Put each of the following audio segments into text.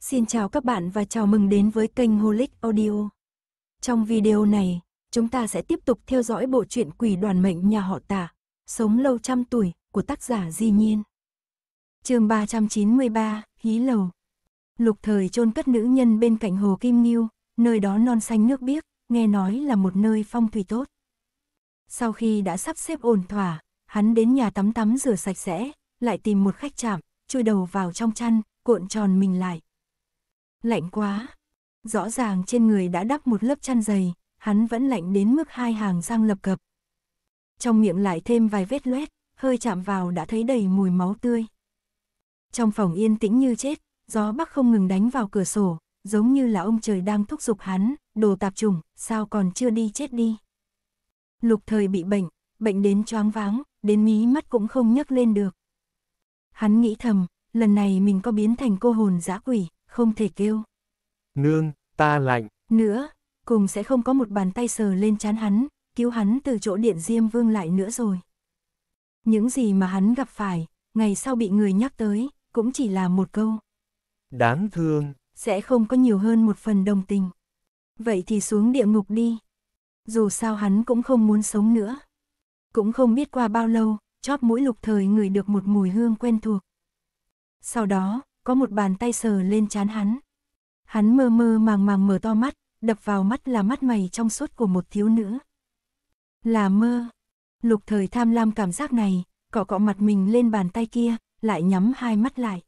Xin chào các bạn và chào mừng đến với kênh Holic Audio. Trong video này, chúng ta sẽ tiếp tục theo dõi bộ truyện Quỷ đoàn mệnh nhà họ Tả, Sống lâu trăm tuổi của tác giả Di Nhiên. Chương 393, Hí lầu. Lục Thời chôn cất nữ nhân bên cạnh hồ Kim Ngưu, nơi đó non xanh nước biếc, nghe nói là một nơi phong thủy tốt. Sau khi đã sắp xếp ổn thỏa, hắn đến nhà tắm tắm rửa sạch sẽ, lại tìm một khách chạm, chui đầu vào trong chăn, cuộn tròn mình lại, lạnh quá. Rõ ràng trên người đã đắp một lớp chăn dày, hắn vẫn lạnh đến mức hai hàng răng lập cập. Trong miệng lại thêm vài vết loét, hơi chạm vào đã thấy đầy mùi máu tươi. Trong phòng yên tĩnh như chết, gió bắc không ngừng đánh vào cửa sổ, giống như là ông trời đang thúc giục hắn, đồ tạp trùng, sao còn chưa đi chết đi. Lục thời bị bệnh, bệnh đến choáng váng, đến mí mắt cũng không nhấc lên được. Hắn nghĩ thầm, lần này mình có biến thành cô hồn dã quỷ, không thể kêu. Nương, ta lạnh. Nữa, cùng sẽ không có một bàn tay sờ lên chán hắn, cứu hắn từ chỗ điện diêm vương lại nữa rồi. Những gì mà hắn gặp phải, ngày sau bị người nhắc tới, cũng chỉ là một câu. Đáng thương. Sẽ không có nhiều hơn một phần đồng tình. Vậy thì xuống địa ngục đi. Dù sao hắn cũng không muốn sống nữa. Cũng không biết qua bao lâu, chóp mũi lục thời ngửi được một mùi hương quen thuộc. Sau đó, có một bàn tay sờ lên chán hắn. Hắn mơ mơ màng màng mở to mắt, đập vào mắt là mắt mày trong suốt của một thiếu nữ. Là mơ. Lục thời tham lam cảm giác này, cọ cọ mặt mình lên bàn tay kia, lại nhắm hai mắt lại.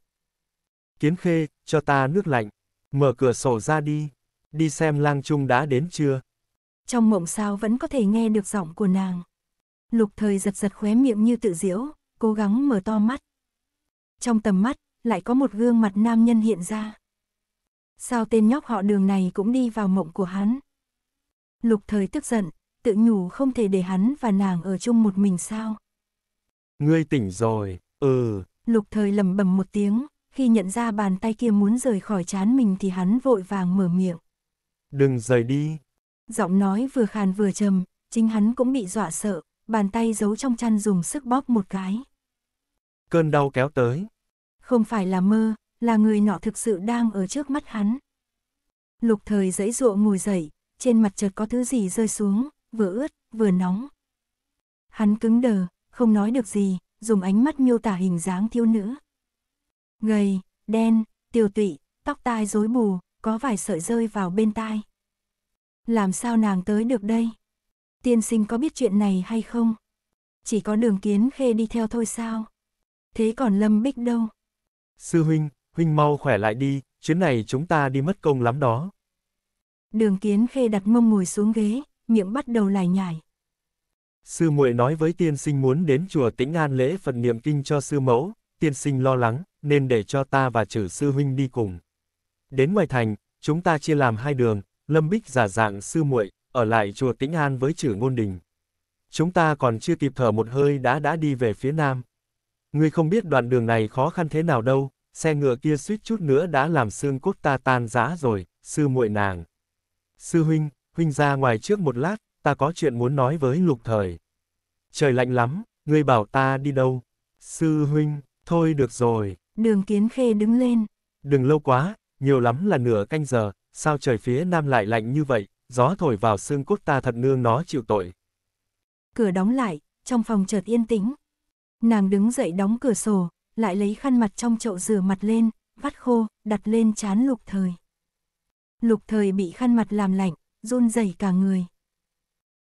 Kiến khê, cho ta nước lạnh. Mở cửa sổ ra đi. Đi xem lang trung đã đến chưa. Trong mộng sao vẫn có thể nghe được giọng của nàng. Lục thời giật giật khóe miệng như tự diễu, cố gắng mở to mắt. Trong tầm mắt, lại có một gương mặt nam nhân hiện ra. Sao tên nhóc họ đường này cũng đi vào mộng của hắn? Lục thời tức giận, tự nhủ không thể để hắn và nàng ở chung một mình sao? Ngươi tỉnh rồi, ừ. Lục thời lầm bầm một tiếng, khi nhận ra bàn tay kia muốn rời khỏi chán mình thì hắn vội vàng mở miệng. Đừng rời đi. Giọng nói vừa khàn vừa trầm, chính hắn cũng bị dọa sợ, bàn tay giấu trong chăn dùng sức bóp một cái. Cơn đau kéo tới, không phải là mơ, là người nọ thực sự đang ở trước mắt hắn. Lục thời dãy dụa ngồi dậy, trên mặt chợt có thứ gì rơi xuống, vừa ướt, vừa nóng. Hắn cứng đờ, không nói được gì, dùng ánh mắt miêu tả hình dáng thiếu nữ. Gầy, đen, tiêu tụy, tóc tai rối bù, có vài sợi rơi vào bên tai. Làm sao nàng tới được đây? Tiên sinh có biết chuyện này hay không? Chỉ có đường kiến khê đi theo thôi sao? Thế còn Lâm Bích đâu? Sư huynh, huynh mau khỏe lại đi, chuyến này chúng ta đi mất công lắm đó. Đường kiến khê đặt mông ngồi xuống ghế, miệng bắt đầu lải nhải. Sư muội nói với tiên sinh muốn đến chùa Tĩnh An lễ Phật niệm kinh cho sư mẫu, tiên sinh lo lắng, nên để cho ta và chử sư huynh đi cùng. Đến ngoài thành, chúng ta chia làm hai đường, Lâm Bích giả dạng sư muội, ở lại chùa Tĩnh An với chử ngôn đình. Chúng ta còn chưa kịp thở một hơi đã đã đi về phía nam. Ngươi không biết đoạn đường này khó khăn thế nào đâu, xe ngựa kia suýt chút nữa đã làm xương cốt ta tan rã rồi, sư muội nàng. Sư huynh, huynh ra ngoài trước một lát, ta có chuyện muốn nói với lục thời. Trời lạnh lắm, ngươi bảo ta đi đâu? Sư huynh, thôi được rồi. Đường kiến khê đứng lên. Đừng lâu quá, nhiều lắm là nửa canh giờ, sao trời phía nam lại lạnh như vậy, gió thổi vào xương cốt ta thật nương nó chịu tội. Cửa đóng lại, trong phòng chợt yên tĩnh, Nàng đứng dậy đóng cửa sổ, lại lấy khăn mặt trong chậu rửa mặt lên, vắt khô, đặt lên chán lục thời. Lục thời bị khăn mặt làm lạnh, run rẩy cả người.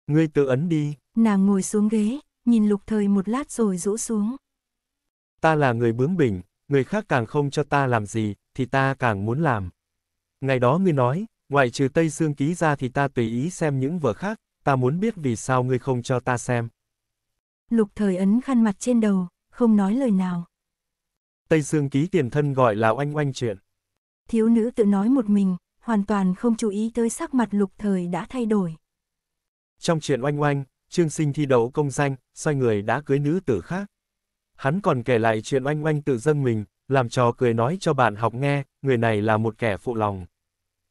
Ngươi tự ấn đi. Nàng ngồi xuống ghế, nhìn lục thời một lát rồi rũ xuống. Ta là người bướng bỉnh, người khác càng không cho ta làm gì, thì ta càng muốn làm. Ngày đó ngươi nói, ngoại trừ Tây Sương Ký ra thì ta tùy ý xem những vở khác, ta muốn biết vì sao ngươi không cho ta xem. Lục thời ấn khăn mặt trên đầu, không nói lời nào. Tây Dương ký tiền thân gọi là oanh oanh chuyện. Thiếu nữ tự nói một mình, hoàn toàn không chú ý tới sắc mặt lục thời đã thay đổi. Trong chuyện oanh oanh, Trương Sinh thi đấu công danh, xoay người đã cưới nữ tử khác. Hắn còn kể lại chuyện oanh oanh tự dâng mình, làm trò cười nói cho bạn học nghe, người này là một kẻ phụ lòng.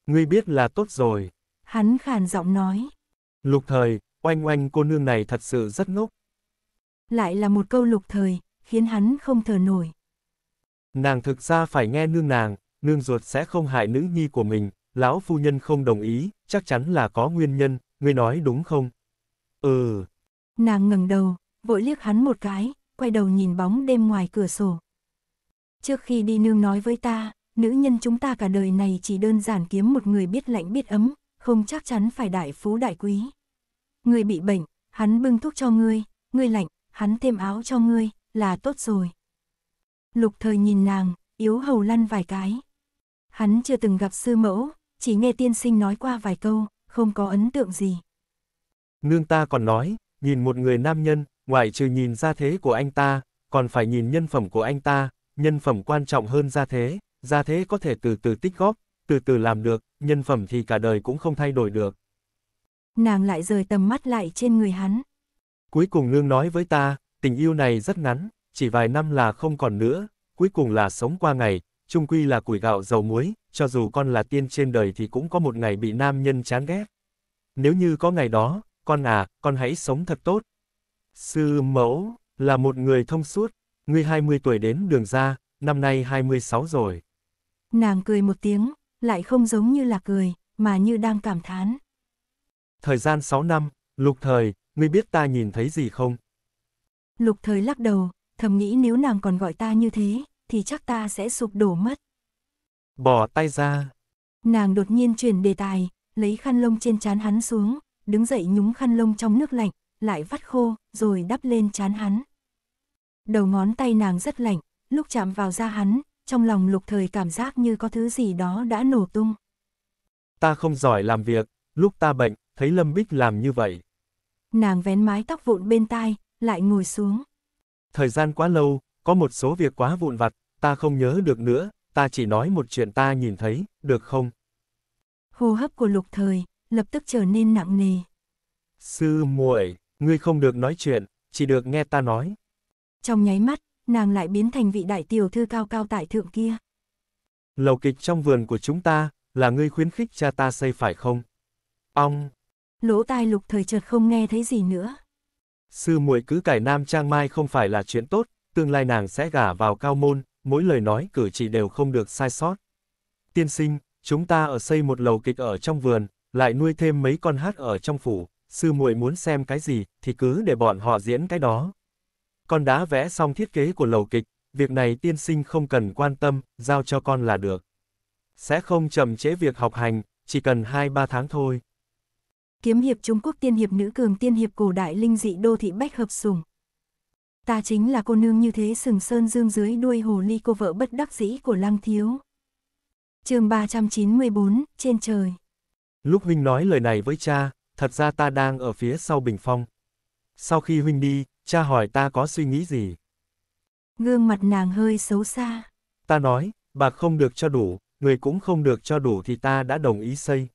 Ngươi biết là tốt rồi. Hắn khàn giọng nói. Lục thời, oanh oanh cô nương này thật sự rất ngốc, lại là một câu lục thời, khiến hắn không thở nổi. Nàng thực ra phải nghe nương nàng, nương ruột sẽ không hại nữ nhi của mình, lão phu nhân không đồng ý, chắc chắn là có nguyên nhân, ngươi nói đúng không? Ừ. Nàng ngẩng đầu, vội liếc hắn một cái, quay đầu nhìn bóng đêm ngoài cửa sổ. Trước khi đi nương nói với ta, nữ nhân chúng ta cả đời này chỉ đơn giản kiếm một người biết lạnh biết ấm, không chắc chắn phải đại phú đại quý. Ngươi bị bệnh, hắn bưng thuốc cho ngươi, ngươi lạnh, hắn thêm áo cho ngươi, là tốt rồi. Lục thời nhìn nàng, yếu hầu lăn vài cái. Hắn chưa từng gặp sư mẫu, chỉ nghe tiên sinh nói qua vài câu, không có ấn tượng gì. Nương ta còn nói, nhìn một người nam nhân, ngoại trừ nhìn ra thế của anh ta, còn phải nhìn nhân phẩm của anh ta, nhân phẩm quan trọng hơn ra thế, ra thế có thể từ từ tích góp, từ từ làm được, nhân phẩm thì cả đời cũng không thay đổi được. Nàng lại rời tầm mắt lại trên người hắn. Cuối cùng nương nói với ta, tình yêu này rất ngắn, chỉ vài năm là không còn nữa, cuối cùng là sống qua ngày, chung quy là củi gạo dầu muối, cho dù con là tiên trên đời thì cũng có một ngày bị nam nhân chán ghét. Nếu như có ngày đó, con à, con hãy sống thật tốt. Sư mẫu, là một người thông suốt, ngươi 20 tuổi đến đường ra, năm nay 26 rồi. Nàng cười một tiếng, lại không giống như là cười, mà như đang cảm thán. Thời gian 6 năm, lục thời, ngươi biết ta nhìn thấy gì không? Lục thời lắc đầu, thầm nghĩ nếu nàng còn gọi ta như thế, thì chắc ta sẽ sụp đổ mất. Bỏ tay ra. Nàng đột nhiên chuyển đề tài, lấy khăn lông trên trán hắn xuống, đứng dậy nhúng khăn lông trong nước lạnh, lại vắt khô, rồi đắp lên trán hắn. Đầu ngón tay nàng rất lạnh, lúc chạm vào da hắn, trong lòng lục thời cảm giác như có thứ gì đó đã nổ tung. Ta không giỏi làm việc, lúc ta bệnh, thấy Lâm Bích làm như vậy, nàng vén mái tóc vụn bên tai, lại ngồi xuống. Thời gian quá lâu, có một số việc quá vụn vặt, ta không nhớ được nữa, ta chỉ nói một chuyện ta nhìn thấy, được không? Hô hấp của lục thời, lập tức trở nên nặng nề. Sư muội, ngươi không được nói chuyện, chỉ được nghe ta nói. Trong nháy mắt, nàng lại biến thành vị đại tiểu thư cao cao tại thượng kia. Lầu kịch trong vườn của chúng ta, là ngươi khuyến khích cha ta xây phải không? Ong! lỗ tai lục thời chợt không nghe thấy gì nữa. Sư muội cứ cải nam trang mai không phải là chuyện tốt, tương lai nàng sẽ gả vào cao môn, mỗi lời nói cử chỉ đều không được sai sót. Tiên sinh, chúng ta ở xây một lầu kịch ở trong vườn, lại nuôi thêm mấy con hát ở trong phủ, sư muội muốn xem cái gì thì cứ để bọn họ diễn cái đó. Con đã vẽ xong thiết kế của lầu kịch, việc này tiên sinh không cần quan tâm, giao cho con là được. Sẽ không chậm trễ việc học hành, chỉ cần 2-3 tháng thôi kiếm hiệp Trung Quốc tiên hiệp nữ cường tiên hiệp cổ đại linh dị đô thị bách hợp sùng. Ta chính là cô nương như thế sừng sơn dương dưới đuôi hồ ly cô vợ bất đắc dĩ của lăng thiếu. chương 394, trên trời. Lúc huynh nói lời này với cha, thật ra ta đang ở phía sau bình phong. Sau khi huynh đi, cha hỏi ta có suy nghĩ gì. Gương mặt nàng hơi xấu xa. Ta nói, bạc không được cho đủ, người cũng không được cho đủ thì ta đã đồng ý xây.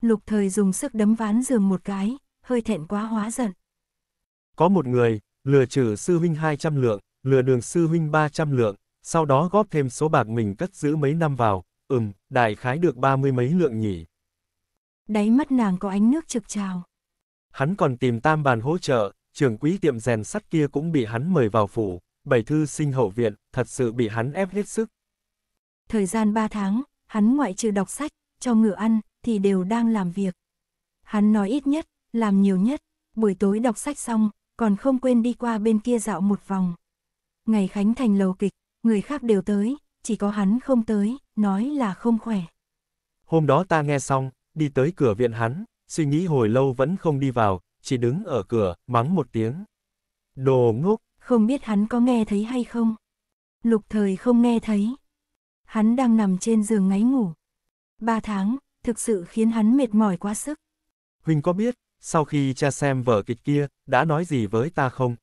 Lục thời dùng sức đấm ván giường một cái, hơi thẹn quá hóa giận. Có một người, lừa trừ sư huynh 200 lượng, lừa đường sư huynh 300 lượng, sau đó góp thêm số bạc mình cất giữ mấy năm vào, ừm, đại khái được ba mươi mấy lượng nhỉ. Đáy mắt nàng có ánh nước trực trào. Hắn còn tìm tam bàn hỗ trợ, trưởng quý tiệm rèn sắt kia cũng bị hắn mời vào phủ, bảy thư sinh hậu viện, thật sự bị hắn ép hết sức. Thời gian 3 tháng, hắn ngoại trừ đọc sách, cho ngựa ăn, thì đều đang làm việc. Hắn nói ít nhất, làm nhiều nhất, buổi tối đọc sách xong, còn không quên đi qua bên kia dạo một vòng. Ngày khánh thành lầu kịch, người khác đều tới, chỉ có hắn không tới, nói là không khỏe. Hôm đó ta nghe xong, đi tới cửa viện hắn, suy nghĩ hồi lâu vẫn không đi vào, chỉ đứng ở cửa, mắng một tiếng. Đồ ngốc! Không biết hắn có nghe thấy hay không? Lục thời không nghe thấy. Hắn đang nằm trên giường ngáy ngủ. Ba tháng, thực sự khiến hắn mệt mỏi quá sức. Huynh có biết, sau khi cha xem vở kịch kia, đã nói gì với ta không?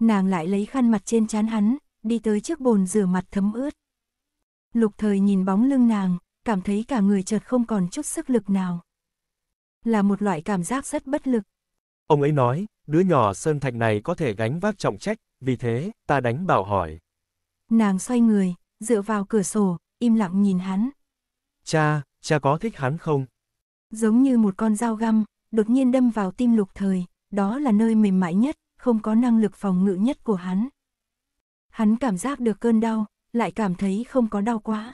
Nàng lại lấy khăn mặt trên chán hắn, đi tới trước bồn rửa mặt thấm ướt. Lục thời nhìn bóng lưng nàng, cảm thấy cả người chợt không còn chút sức lực nào. Là một loại cảm giác rất bất lực. Ông ấy nói, đứa nhỏ Sơn Thạch này có thể gánh vác trọng trách, vì thế, ta đánh bảo hỏi. Nàng xoay người, dựa vào cửa sổ, im lặng nhìn hắn. Cha, cha có thích hắn không? Giống như một con dao găm, đột nhiên đâm vào tim lục thời, đó là nơi mềm mại nhất, không có năng lực phòng ngự nhất của hắn. Hắn cảm giác được cơn đau, lại cảm thấy không có đau quá.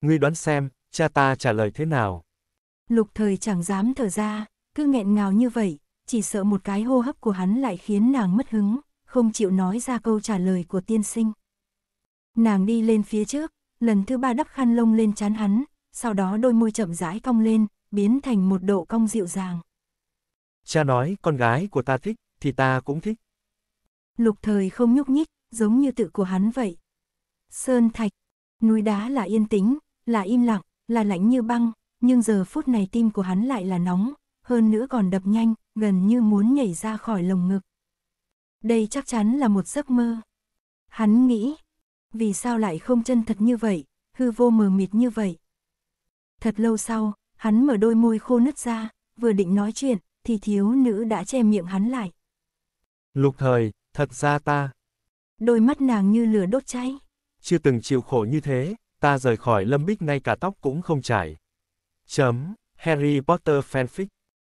Ngươi đoán xem, cha ta trả lời thế nào? Lục thời chẳng dám thở ra, cứ nghẹn ngào như vậy, chỉ sợ một cái hô hấp của hắn lại khiến nàng mất hứng, không chịu nói ra câu trả lời của tiên sinh. Nàng đi lên phía trước, lần thứ ba đắp khăn lông lên chán hắn, sau đó đôi môi chậm rãi cong lên, biến thành một độ cong dịu dàng. Cha nói, con gái của ta thích, thì ta cũng thích. Lục thời không nhúc nhích, giống như tự của hắn vậy. Sơn thạch, núi đá là yên tĩnh, là im lặng, là lạnh như băng, nhưng giờ phút này tim của hắn lại là nóng, hơn nữa còn đập nhanh, gần như muốn nhảy ra khỏi lồng ngực. Đây chắc chắn là một giấc mơ. Hắn nghĩ, vì sao lại không chân thật như vậy, hư vô mờ mịt như vậy. Thật lâu sau, hắn mở đôi môi khô nứt ra, vừa định nói chuyện, thì thiếu nữ đã che miệng hắn lại. Lục thời, thật ra ta. Đôi mắt nàng như lửa đốt cháy. Chưa từng chịu khổ như thế, ta rời khỏi lâm bích ngay cả tóc cũng không chảy Chấm, Harry Potter fanfic.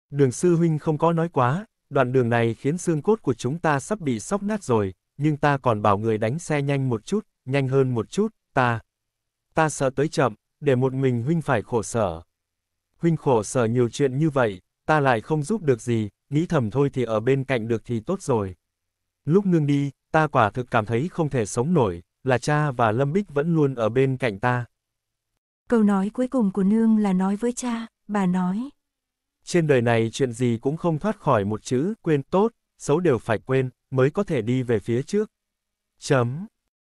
Đường sư huynh không có nói quá, đoạn đường này khiến xương cốt của chúng ta sắp bị sóc nát rồi, nhưng ta còn bảo người đánh xe nhanh một chút, nhanh hơn một chút, ta. Ta sợ tới chậm, để một mình huynh phải khổ sở. Huynh khổ sở nhiều chuyện như vậy, ta lại không giúp được gì, nghĩ thầm thôi thì ở bên cạnh được thì tốt rồi. Lúc nương đi, ta quả thực cảm thấy không thể sống nổi, là cha và Lâm Bích vẫn luôn ở bên cạnh ta. Câu nói cuối cùng của nương là nói với cha, bà nói. Trên đời này chuyện gì cũng không thoát khỏi một chữ quên tốt, xấu đều phải quên, mới có thể đi về phía trước. Chấm.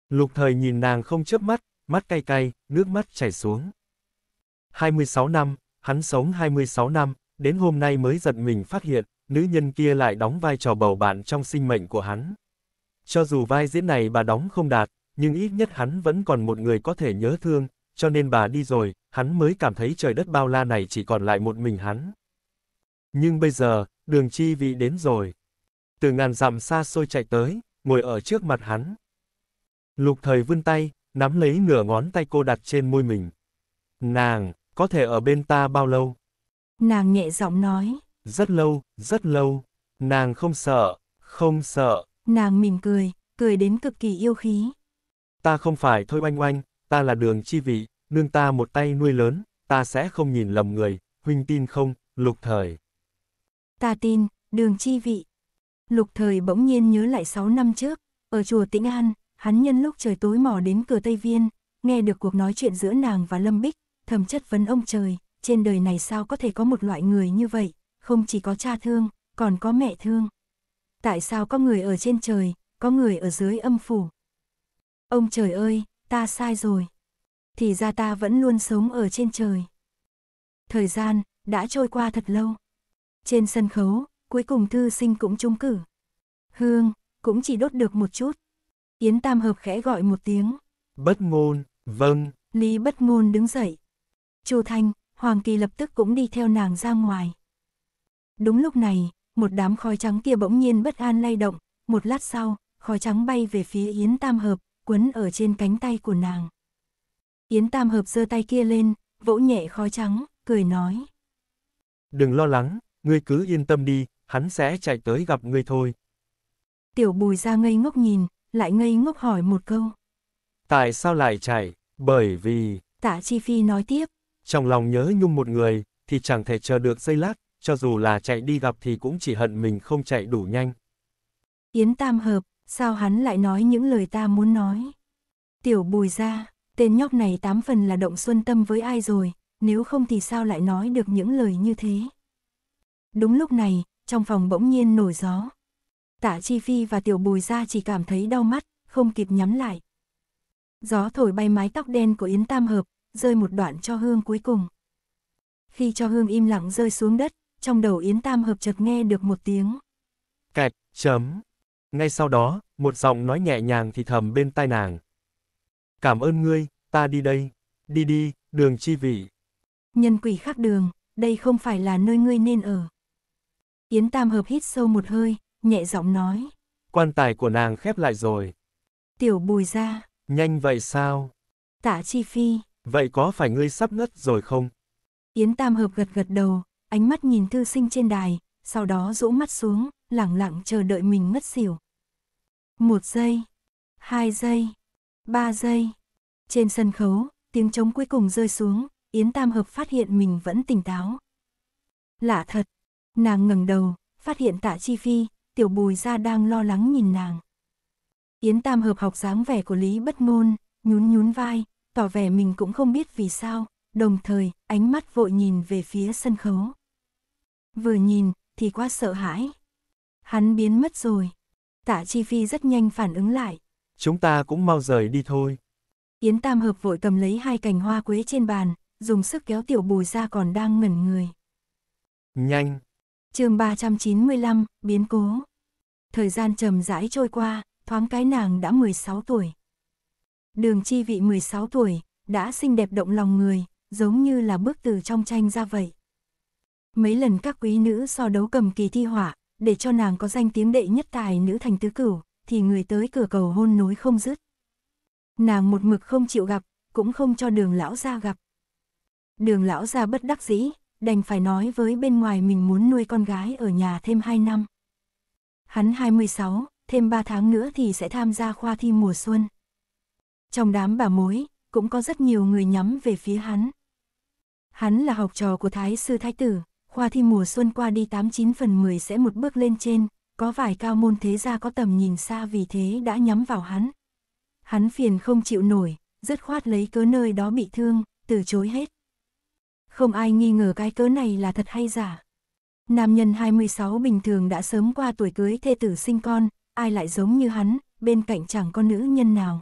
Lục thời nhìn nàng không chớp mắt, mắt cay cay, nước mắt chảy xuống. 26 năm, hắn sống 26 năm, đến hôm nay mới giật mình phát hiện, nữ nhân kia lại đóng vai trò bầu bạn trong sinh mệnh của hắn. Cho dù vai diễn này bà đóng không đạt, nhưng ít nhất hắn vẫn còn một người có thể nhớ thương, cho nên bà đi rồi, hắn mới cảm thấy trời đất bao la này chỉ còn lại một mình hắn. Nhưng bây giờ, đường chi vị đến rồi. Từ ngàn dặm xa xôi chạy tới, ngồi ở trước mặt hắn. Lục thời vươn tay, nắm lấy nửa ngón tay cô đặt trên môi mình. Nàng, có thể ở bên ta bao lâu? Nàng nhẹ giọng nói. Rất lâu, rất lâu. Nàng không sợ, không sợ. Nàng mỉm cười, cười đến cực kỳ yêu khí. Ta không phải thôi oanh oanh, ta là đường chi vị, nương ta một tay nuôi lớn, ta sẽ không nhìn lầm người, huynh tin không, lục thời. Ta tin, đường chi vị. Lục thời bỗng nhiên nhớ lại 6 năm trước, ở chùa Tĩnh An, hắn nhân lúc trời tối mò đến cửa Tây Viên, nghe được cuộc nói chuyện giữa nàng và Lâm Bích, thầm chất vấn ông trời, trên đời này sao có thể có một loại người như vậy, không chỉ có cha thương, còn có mẹ thương. Tại sao có người ở trên trời, có người ở dưới âm phủ? Ông trời ơi, ta sai rồi. Thì ra ta vẫn luôn sống ở trên trời. Thời gian đã trôi qua thật lâu. Trên sân khấu, cuối cùng thư sinh cũng trúng cử. Hương cũng chỉ đốt được một chút. Yến Tam Hợp khẽ gọi một tiếng. Bất ngôn, vâng. Lý bất ngôn đứng dậy. Chu Thanh, Hoàng Kỳ lập tức cũng đi theo nàng ra ngoài. Đúng lúc này, một đám khói trắng kia bỗng nhiên bất an lay động, một lát sau, khói trắng bay về phía Yến Tam Hợp, quấn ở trên cánh tay của nàng. Yến Tam Hợp giơ tay kia lên, vỗ nhẹ khói trắng, cười nói. Đừng lo lắng, ngươi cứ yên tâm đi, hắn sẽ chạy tới gặp ngươi thôi. Tiểu bùi ra ngây ngốc nhìn, lại ngây ngốc hỏi một câu. Tại sao lại chạy? Bởi vì... Tạ Chi Phi nói tiếp. Trong lòng nhớ nhung một người, thì chẳng thể chờ được giây lát, cho dù là chạy đi gặp thì cũng chỉ hận mình không chạy đủ nhanh. Yến Tam Hợp, sao hắn lại nói những lời ta muốn nói? Tiểu Bùi ra, tên nhóc này tám phần là động xuân tâm với ai rồi, nếu không thì sao lại nói được những lời như thế? Đúng lúc này, trong phòng bỗng nhiên nổi gió, Tạ Chi Phi và Tiểu Bùi ra chỉ cảm thấy đau mắt, không kịp nhắm lại. Gió thổi bay mái tóc đen của Yến Tam Hợp, rơi một đoạn cho hương cuối cùng. Khi cho hương im lặng rơi xuống đất, trong đầu Yến Tam Hợp chợt nghe được một tiếng. Cạch, chấm. Ngay sau đó, một giọng nói nhẹ nhàng thì thầm bên tai nàng. Cảm ơn ngươi, ta đi đây. Đi đi, đường chi vị. Nhân quỷ khác đường, đây không phải là nơi ngươi nên ở. Yến Tam Hợp hít sâu một hơi, nhẹ giọng nói. Quan tài của nàng khép lại rồi. Tiểu bùi ra. Nhanh vậy sao? Tạ chi phi. Vậy có phải ngươi sắp ngất rồi không? Yến Tam Hợp gật gật đầu, ánh mắt nhìn thư sinh trên đài, sau đó rũ mắt xuống, lặng lặng chờ đợi mình ngất xỉu. Một giây, hai giây, ba giây. Trên sân khấu, tiếng trống cuối cùng rơi xuống, Yến Tam Hợp phát hiện mình vẫn tỉnh táo. Lạ thật, nàng ngẩng đầu, phát hiện tạ chi phi, tiểu bùi ra đang lo lắng nhìn nàng. Yến Tam hợp học dáng vẻ của Lý Bất Ngôn, nhún nhún vai, tỏ vẻ mình cũng không biết vì sao, đồng thời, ánh mắt vội nhìn về phía sân khấu. Vừa nhìn, thì quá sợ hãi. Hắn biến mất rồi. Tạ Chi Phi rất nhanh phản ứng lại. Chúng ta cũng mau rời đi thôi. Yến Tam Hợp vội cầm lấy hai cành hoa quế trên bàn, dùng sức kéo tiểu bùi ra còn đang ngẩn người. Nhanh! chương 395, biến cố. Thời gian trầm rãi trôi qua, thoáng cái nàng đã 16 tuổi. Đường chi vị 16 tuổi, đã xinh đẹp động lòng người, giống như là bước từ trong tranh ra vậy. Mấy lần các quý nữ so đấu cầm kỳ thi họa, để cho nàng có danh tiếng đệ nhất tài nữ thành tứ cửu, thì người tới cửa cầu hôn nối không dứt. Nàng một mực không chịu gặp, cũng không cho đường lão gia gặp. Đường lão gia bất đắc dĩ, đành phải nói với bên ngoài mình muốn nuôi con gái ở nhà thêm 2 năm. Hắn 26, thêm 3 tháng nữa thì sẽ tham gia khoa thi mùa xuân. Trong đám bà mối, cũng có rất nhiều người nhắm về phía hắn. Hắn là học trò của Thái Sư Thái Tử, khoa thi mùa xuân qua đi 89 phần 10 sẽ một bước lên trên, có vài cao môn thế gia có tầm nhìn xa vì thế đã nhắm vào hắn. Hắn phiền không chịu nổi, dứt khoát lấy cớ nơi đó bị thương, từ chối hết. Không ai nghi ngờ cái cớ này là thật hay giả. Nam nhân 26 bình thường đã sớm qua tuổi cưới thê tử sinh con, ai lại giống như hắn, bên cạnh chẳng có nữ nhân nào.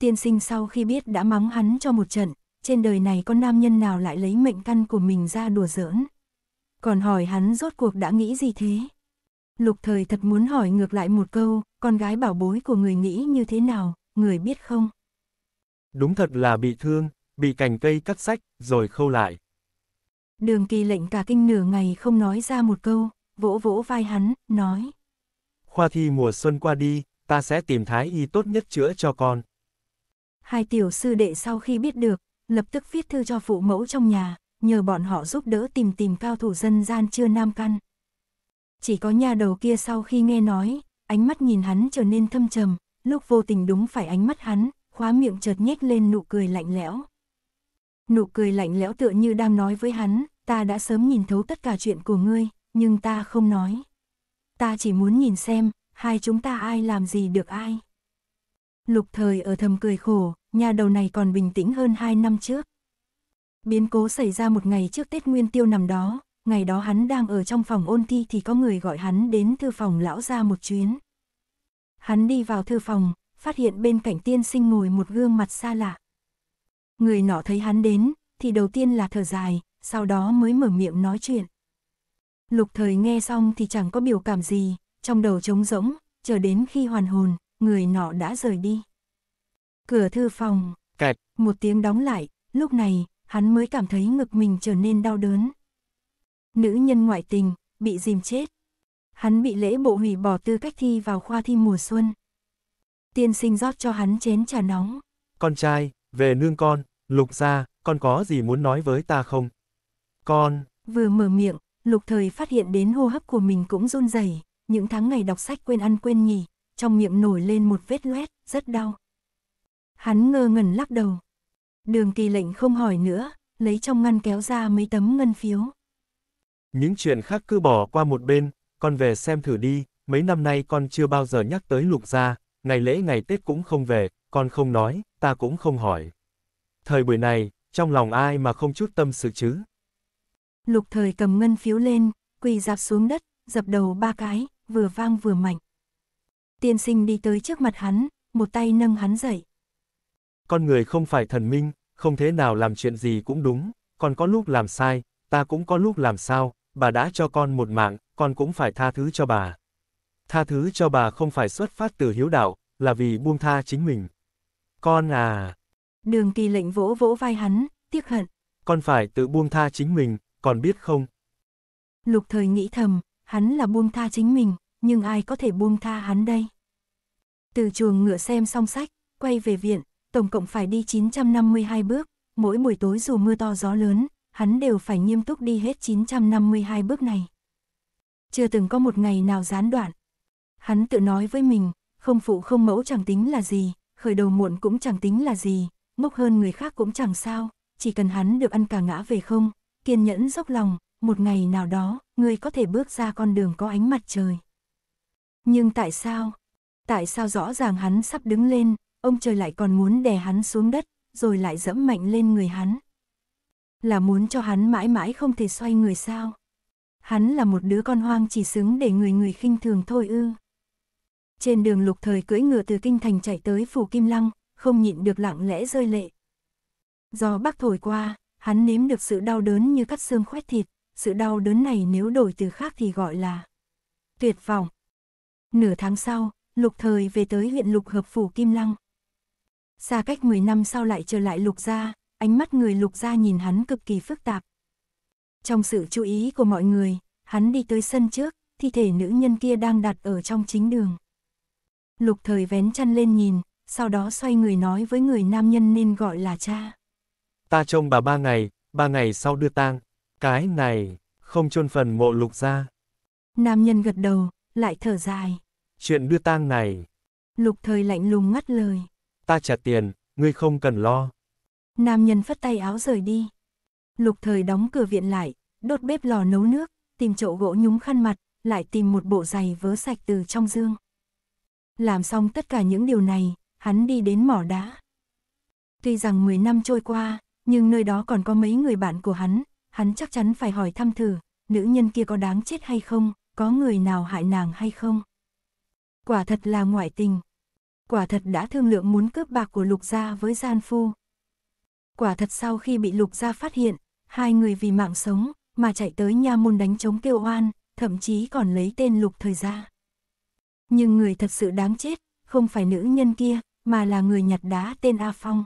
Tiên sinh sau khi biết đã mắng hắn cho một trận, trên đời này có nam nhân nào lại lấy mệnh căn của mình ra đùa giỡn. Còn hỏi hắn rốt cuộc đã nghĩ gì thế? Lục thời thật muốn hỏi ngược lại một câu, con gái bảo bối của người nghĩ như thế nào, người biết không? Đúng thật là bị thương, bị cành cây cắt sách, rồi khâu lại. Đường kỳ lệnh cả kinh nửa ngày không nói ra một câu, vỗ vỗ vai hắn, nói. Khoa thi mùa xuân qua đi, ta sẽ tìm thái y tốt nhất chữa cho con. Hai tiểu sư đệ sau khi biết được, lập tức viết thư cho phụ mẫu trong nhà, nhờ bọn họ giúp đỡ tìm tìm cao thủ dân gian chưa nam căn. Chỉ có nhà đầu kia sau khi nghe nói, ánh mắt nhìn hắn trở nên thâm trầm, lúc vô tình đúng phải ánh mắt hắn, khóa miệng chợt nhếch lên nụ cười lạnh lẽo nụ cười lạnh lẽo tựa như đang nói với hắn, ta đã sớm nhìn thấu tất cả chuyện của ngươi, nhưng ta không nói. Ta chỉ muốn nhìn xem, hai chúng ta ai làm gì được ai. Lục thời ở thầm cười khổ, nhà đầu này còn bình tĩnh hơn hai năm trước. Biến cố xảy ra một ngày trước Tết Nguyên Tiêu nằm đó, ngày đó hắn đang ở trong phòng ôn thi thì có người gọi hắn đến thư phòng lão ra một chuyến. Hắn đi vào thư phòng, phát hiện bên cạnh tiên sinh ngồi một gương mặt xa lạ. Người nọ thấy hắn đến, thì đầu tiên là thở dài, sau đó mới mở miệng nói chuyện. Lục thời nghe xong thì chẳng có biểu cảm gì, trong đầu trống rỗng, chờ đến khi hoàn hồn, người nọ đã rời đi. Cửa thư phòng, kẹt một tiếng đóng lại, lúc này, hắn mới cảm thấy ngực mình trở nên đau đớn. Nữ nhân ngoại tình, bị dìm chết. Hắn bị lễ bộ hủy bỏ tư cách thi vào khoa thi mùa xuân. Tiên sinh rót cho hắn chén trà nóng. Con trai, về nương con, Lục ra, con có gì muốn nói với ta không? Con... Vừa mở miệng, Lục thời phát hiện đến hô hấp của mình cũng run rẩy. những tháng ngày đọc sách quên ăn quên nghỉ, trong miệng nổi lên một vết loét, rất đau. Hắn ngơ ngẩn lắc đầu. Đường kỳ lệnh không hỏi nữa, lấy trong ngăn kéo ra mấy tấm ngân phiếu. Những chuyện khác cứ bỏ qua một bên, con về xem thử đi, mấy năm nay con chưa bao giờ nhắc tới lục gia, ngày lễ ngày Tết cũng không về, con không nói, ta cũng không hỏi. Thời buổi này, trong lòng ai mà không chút tâm sự chứ? Lục thời cầm ngân phiếu lên, quỳ dạp xuống đất, dập đầu ba cái, vừa vang vừa mạnh. Tiên sinh đi tới trước mặt hắn, một tay nâng hắn dậy. Con người không phải thần minh, không thế nào làm chuyện gì cũng đúng, còn có lúc làm sai, ta cũng có lúc làm sao, bà đã cho con một mạng, con cũng phải tha thứ cho bà. Tha thứ cho bà không phải xuất phát từ hiếu đạo, là vì buông tha chính mình. Con à! Đường kỳ lệnh vỗ vỗ vai hắn, tiếc hận. Con phải tự buông tha chính mình, còn biết không? Lục thời nghĩ thầm, hắn là buông tha chính mình, nhưng ai có thể buông tha hắn đây? Từ chuồng ngựa xem xong sách, quay về viện, tổng cộng phải đi 952 bước, mỗi buổi tối dù mưa to gió lớn, hắn đều phải nghiêm túc đi hết 952 bước này. Chưa từng có một ngày nào gián đoạn. Hắn tự nói với mình, không phụ không mẫu chẳng tính là gì, khởi đầu muộn cũng chẳng tính là gì, ngốc hơn người khác cũng chẳng sao, chỉ cần hắn được ăn cả ngã về không, kiên nhẫn dốc lòng, một ngày nào đó, người có thể bước ra con đường có ánh mặt trời. Nhưng tại sao? Tại sao rõ ràng hắn sắp đứng lên, ông trời lại còn muốn đè hắn xuống đất, rồi lại dẫm mạnh lên người hắn? Là muốn cho hắn mãi mãi không thể xoay người sao? Hắn là một đứa con hoang chỉ xứng để người người khinh thường thôi ư. Trên đường lục thời cưỡi ngựa từ kinh thành chạy tới phủ Kim Lăng, không nhịn được lặng lẽ rơi lệ. do bắc thổi qua, hắn nếm được sự đau đớn như cắt xương khoét thịt, sự đau đớn này nếu đổi từ khác thì gọi là tuyệt vọng. Nửa tháng sau, lục thời về tới huyện lục hợp phủ Kim Lăng. Xa cách 10 năm sau lại trở lại lục gia, ánh mắt người lục gia nhìn hắn cực kỳ phức tạp. Trong sự chú ý của mọi người, hắn đi tới sân trước, thi thể nữ nhân kia đang đặt ở trong chính đường. Lục thời vén chăn lên nhìn, sau đó xoay người nói với người nam nhân nên gọi là cha. Ta trông bà ba ngày, ba ngày sau đưa tang. Cái này, không chôn phần mộ lục ra. Nam nhân gật đầu, lại thở dài. Chuyện đưa tang này. Lục thời lạnh lùng ngắt lời. Ta trả tiền, ngươi không cần lo. Nam nhân phất tay áo rời đi. Lục thời đóng cửa viện lại, đốt bếp lò nấu nước, tìm chỗ gỗ nhúng khăn mặt, lại tìm một bộ giày vớ sạch từ trong dương. Làm xong tất cả những điều này, hắn đi đến mỏ đá. Tuy rằng 10 năm trôi qua, nhưng nơi đó còn có mấy người bạn của hắn, hắn chắc chắn phải hỏi thăm thử, nữ nhân kia có đáng chết hay không, có người nào hại nàng hay không. Quả thật là ngoại tình. Quả thật đã thương lượng muốn cướp bạc của Lục Gia với gian phu. Quả thật sau khi bị Lục Gia phát hiện, hai người vì mạng sống mà chạy tới nha môn đánh chống kêu oan, thậm chí còn lấy tên Lục Thời Gia. Nhưng người thật sự đáng chết, không phải nữ nhân kia, mà là người nhặt đá tên A Phong.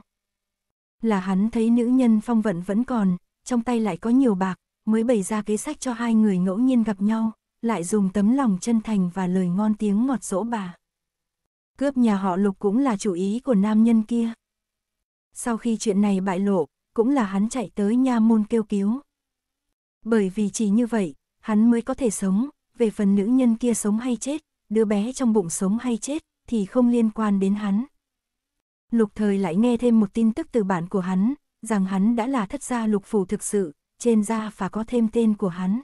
Là hắn thấy nữ nhân phong vận vẫn còn, trong tay lại có nhiều bạc, mới bày ra kế sách cho hai người ngẫu nhiên gặp nhau, lại dùng tấm lòng chân thành và lời ngon tiếng ngọt dỗ bà. Cướp nhà họ Lục cũng là chủ ý của nam nhân kia. Sau khi chuyện này bại lộ, cũng là hắn chạy tới nha môn kêu cứu. Bởi vì chỉ như vậy, hắn mới có thể sống, về phần nữ nhân kia sống hay chết, đứa bé trong bụng sống hay chết thì không liên quan đến hắn. Lục thời lại nghe thêm một tin tức từ bạn của hắn, rằng hắn đã là thất gia lục phủ thực sự, trên da và có thêm tên của hắn.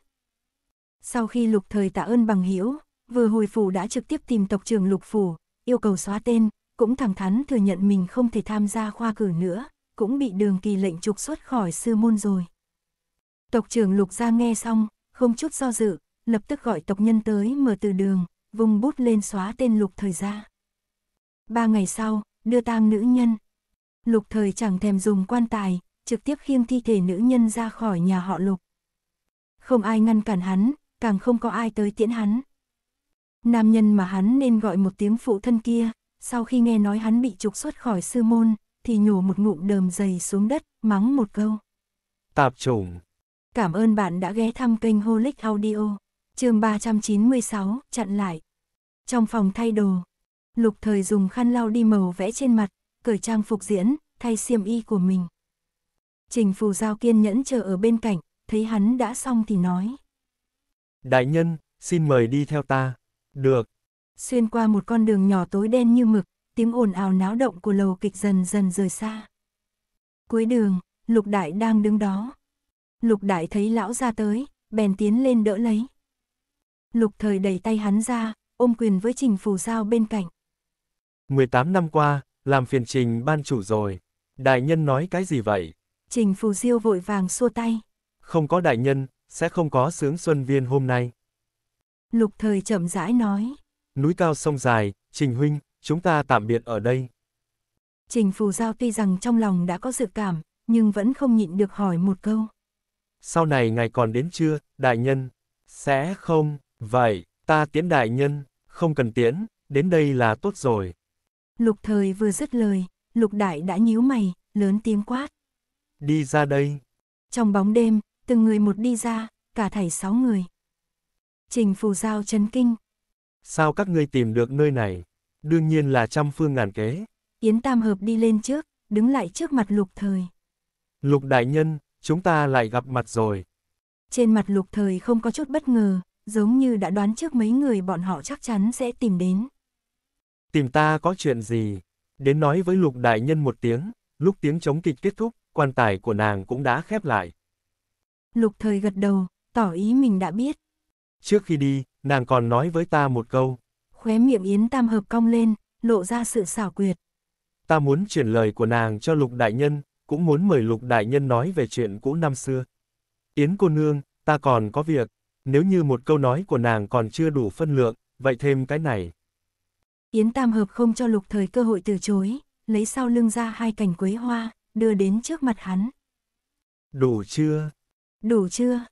Sau khi lục thời tạ ơn bằng hiểu, vừa hồi phủ đã trực tiếp tìm tộc trưởng lục phủ, yêu cầu xóa tên, cũng thẳng thắn thừa nhận mình không thể tham gia khoa cử nữa, cũng bị đường kỳ lệnh trục xuất khỏi sư môn rồi. Tộc trưởng lục gia nghe xong, không chút do dự, lập tức gọi tộc nhân tới mở từ đường, vung bút lên xóa tên lục thời ra. Ba ngày sau, đưa tang nữ nhân. Lục thời chẳng thèm dùng quan tài, trực tiếp khiêng thi thể nữ nhân ra khỏi nhà họ lục. Không ai ngăn cản hắn, càng không có ai tới tiễn hắn. Nam nhân mà hắn nên gọi một tiếng phụ thân kia, sau khi nghe nói hắn bị trục xuất khỏi sư môn, thì nhổ một ngụm đờm dày xuống đất, mắng một câu. Tạp chủng. Cảm ơn bạn đã ghé thăm kênh Holic Audio. Chương 396, chặn lại. Trong phòng thay đồ, Lục Thời dùng khăn lau đi màu vẽ trên mặt, cởi trang phục diễn, thay xiêm y của mình. Trình Phù Giao kiên nhẫn chờ ở bên cạnh, thấy hắn đã xong thì nói. Đại nhân, xin mời đi theo ta. Được. Xuyên qua một con đường nhỏ tối đen như mực, tiếng ồn ào náo động của lầu kịch dần dần rời xa. Cuối đường, Lục Đại đang đứng đó. Lục Đại thấy lão ra tới, bèn tiến lên đỡ lấy. Lục Thời đẩy tay hắn ra, ôm quyền với Trình Phù Giao bên cạnh. 18 năm qua, làm phiền Trình ban chủ rồi. Đại nhân nói cái gì vậy? Trình Phù Diêu vội vàng xua tay. Không có đại nhân, sẽ không có sướng xuân viên hôm nay. Lục thời chậm rãi nói. Núi cao sông dài, Trình Huynh, chúng ta tạm biệt ở đây. Trình Phù Giao tuy rằng trong lòng đã có dự cảm, nhưng vẫn không nhịn được hỏi một câu. Sau này ngài còn đến chưa, đại nhân? Sẽ không, vậy. Ta tiễn đại nhân, không cần tiễn, đến đây là tốt rồi. Lục thời vừa dứt lời, lục đại đã nhíu mày, lớn tiếng quát. Đi ra đây. Trong bóng đêm, từng người một đi ra, cả thảy sáu người. Trình phù giao chấn kinh. Sao các ngươi tìm được nơi này? Đương nhiên là trăm phương ngàn kế. Yến Tam Hợp đi lên trước, đứng lại trước mặt lục thời. Lục đại nhân, chúng ta lại gặp mặt rồi. Trên mặt lục thời không có chút bất ngờ, giống như đã đoán trước mấy người bọn họ chắc chắn sẽ tìm đến. Tìm ta có chuyện gì? Đến nói với lục đại nhân một tiếng, lúc tiếng chống kịch kết thúc, quan tài của nàng cũng đã khép lại. Lục thời gật đầu, tỏ ý mình đã biết. Trước khi đi, nàng còn nói với ta một câu. Khóe miệng Yến Tam hợp cong lên, lộ ra sự xảo quyệt. Ta muốn chuyển lời của nàng cho Lục Đại Nhân, cũng muốn mời Lục Đại Nhân nói về chuyện cũ năm xưa. Yến cô nương, ta còn có việc, nếu như một câu nói của nàng còn chưa đủ phân lượng, vậy thêm cái này. Yến Tam Hợp không cho lục thời cơ hội từ chối, lấy sau lưng ra hai cành quế hoa, đưa đến trước mặt hắn. Đủ chưa? Đủ chưa?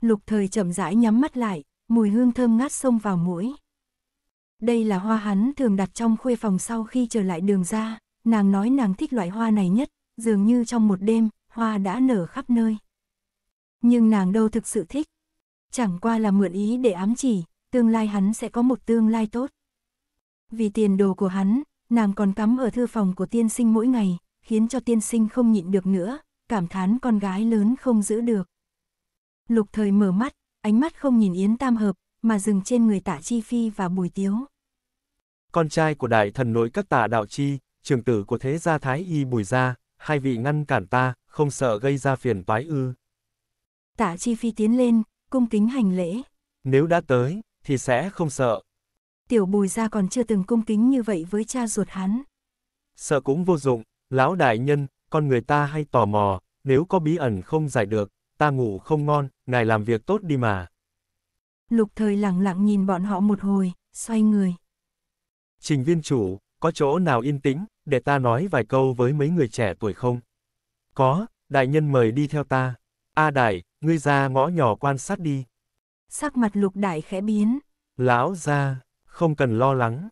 Lục thời chậm rãi nhắm mắt lại, mùi hương thơm ngát xông vào mũi. Đây là hoa hắn thường đặt trong khuê phòng sau khi trở lại đường ra, nàng nói nàng thích loại hoa này nhất, dường như trong một đêm, hoa đã nở khắp nơi. Nhưng nàng đâu thực sự thích, chẳng qua là mượn ý để ám chỉ, tương lai hắn sẽ có một tương lai tốt. Vì tiền đồ của hắn, nàng còn cắm ở thư phòng của tiên sinh mỗi ngày, khiến cho tiên sinh không nhịn được nữa, cảm thán con gái lớn không giữ được. Lục thời mở mắt, ánh mắt không nhìn Yến Tam Hợp, mà dừng trên người tạ Chi Phi và Bùi Tiếu. Con trai của đại thần nội các tạ đạo chi, trưởng tử của thế gia Thái Y Bùi Gia, hai vị ngăn cản ta, không sợ gây ra phiền toái ư. Tạ Chi Phi tiến lên, cung kính hành lễ. Nếu đã tới, thì sẽ không sợ. Tiểu bùi ra còn chưa từng cung kính như vậy với cha ruột hắn. Sợ cũng vô dụng, lão đại nhân, con người ta hay tò mò, nếu có bí ẩn không giải được, ta ngủ không ngon, ngài làm việc tốt đi mà. Lục thời lặng lặng nhìn bọn họ một hồi, xoay người. Trình viên chủ, có chỗ nào yên tĩnh, để ta nói vài câu với mấy người trẻ tuổi không? Có, đại nhân mời đi theo ta. A đại, ngươi ra ngõ nhỏ quan sát đi. Sắc mặt lục đại khẽ biến. Lão ra, không cần lo lắng.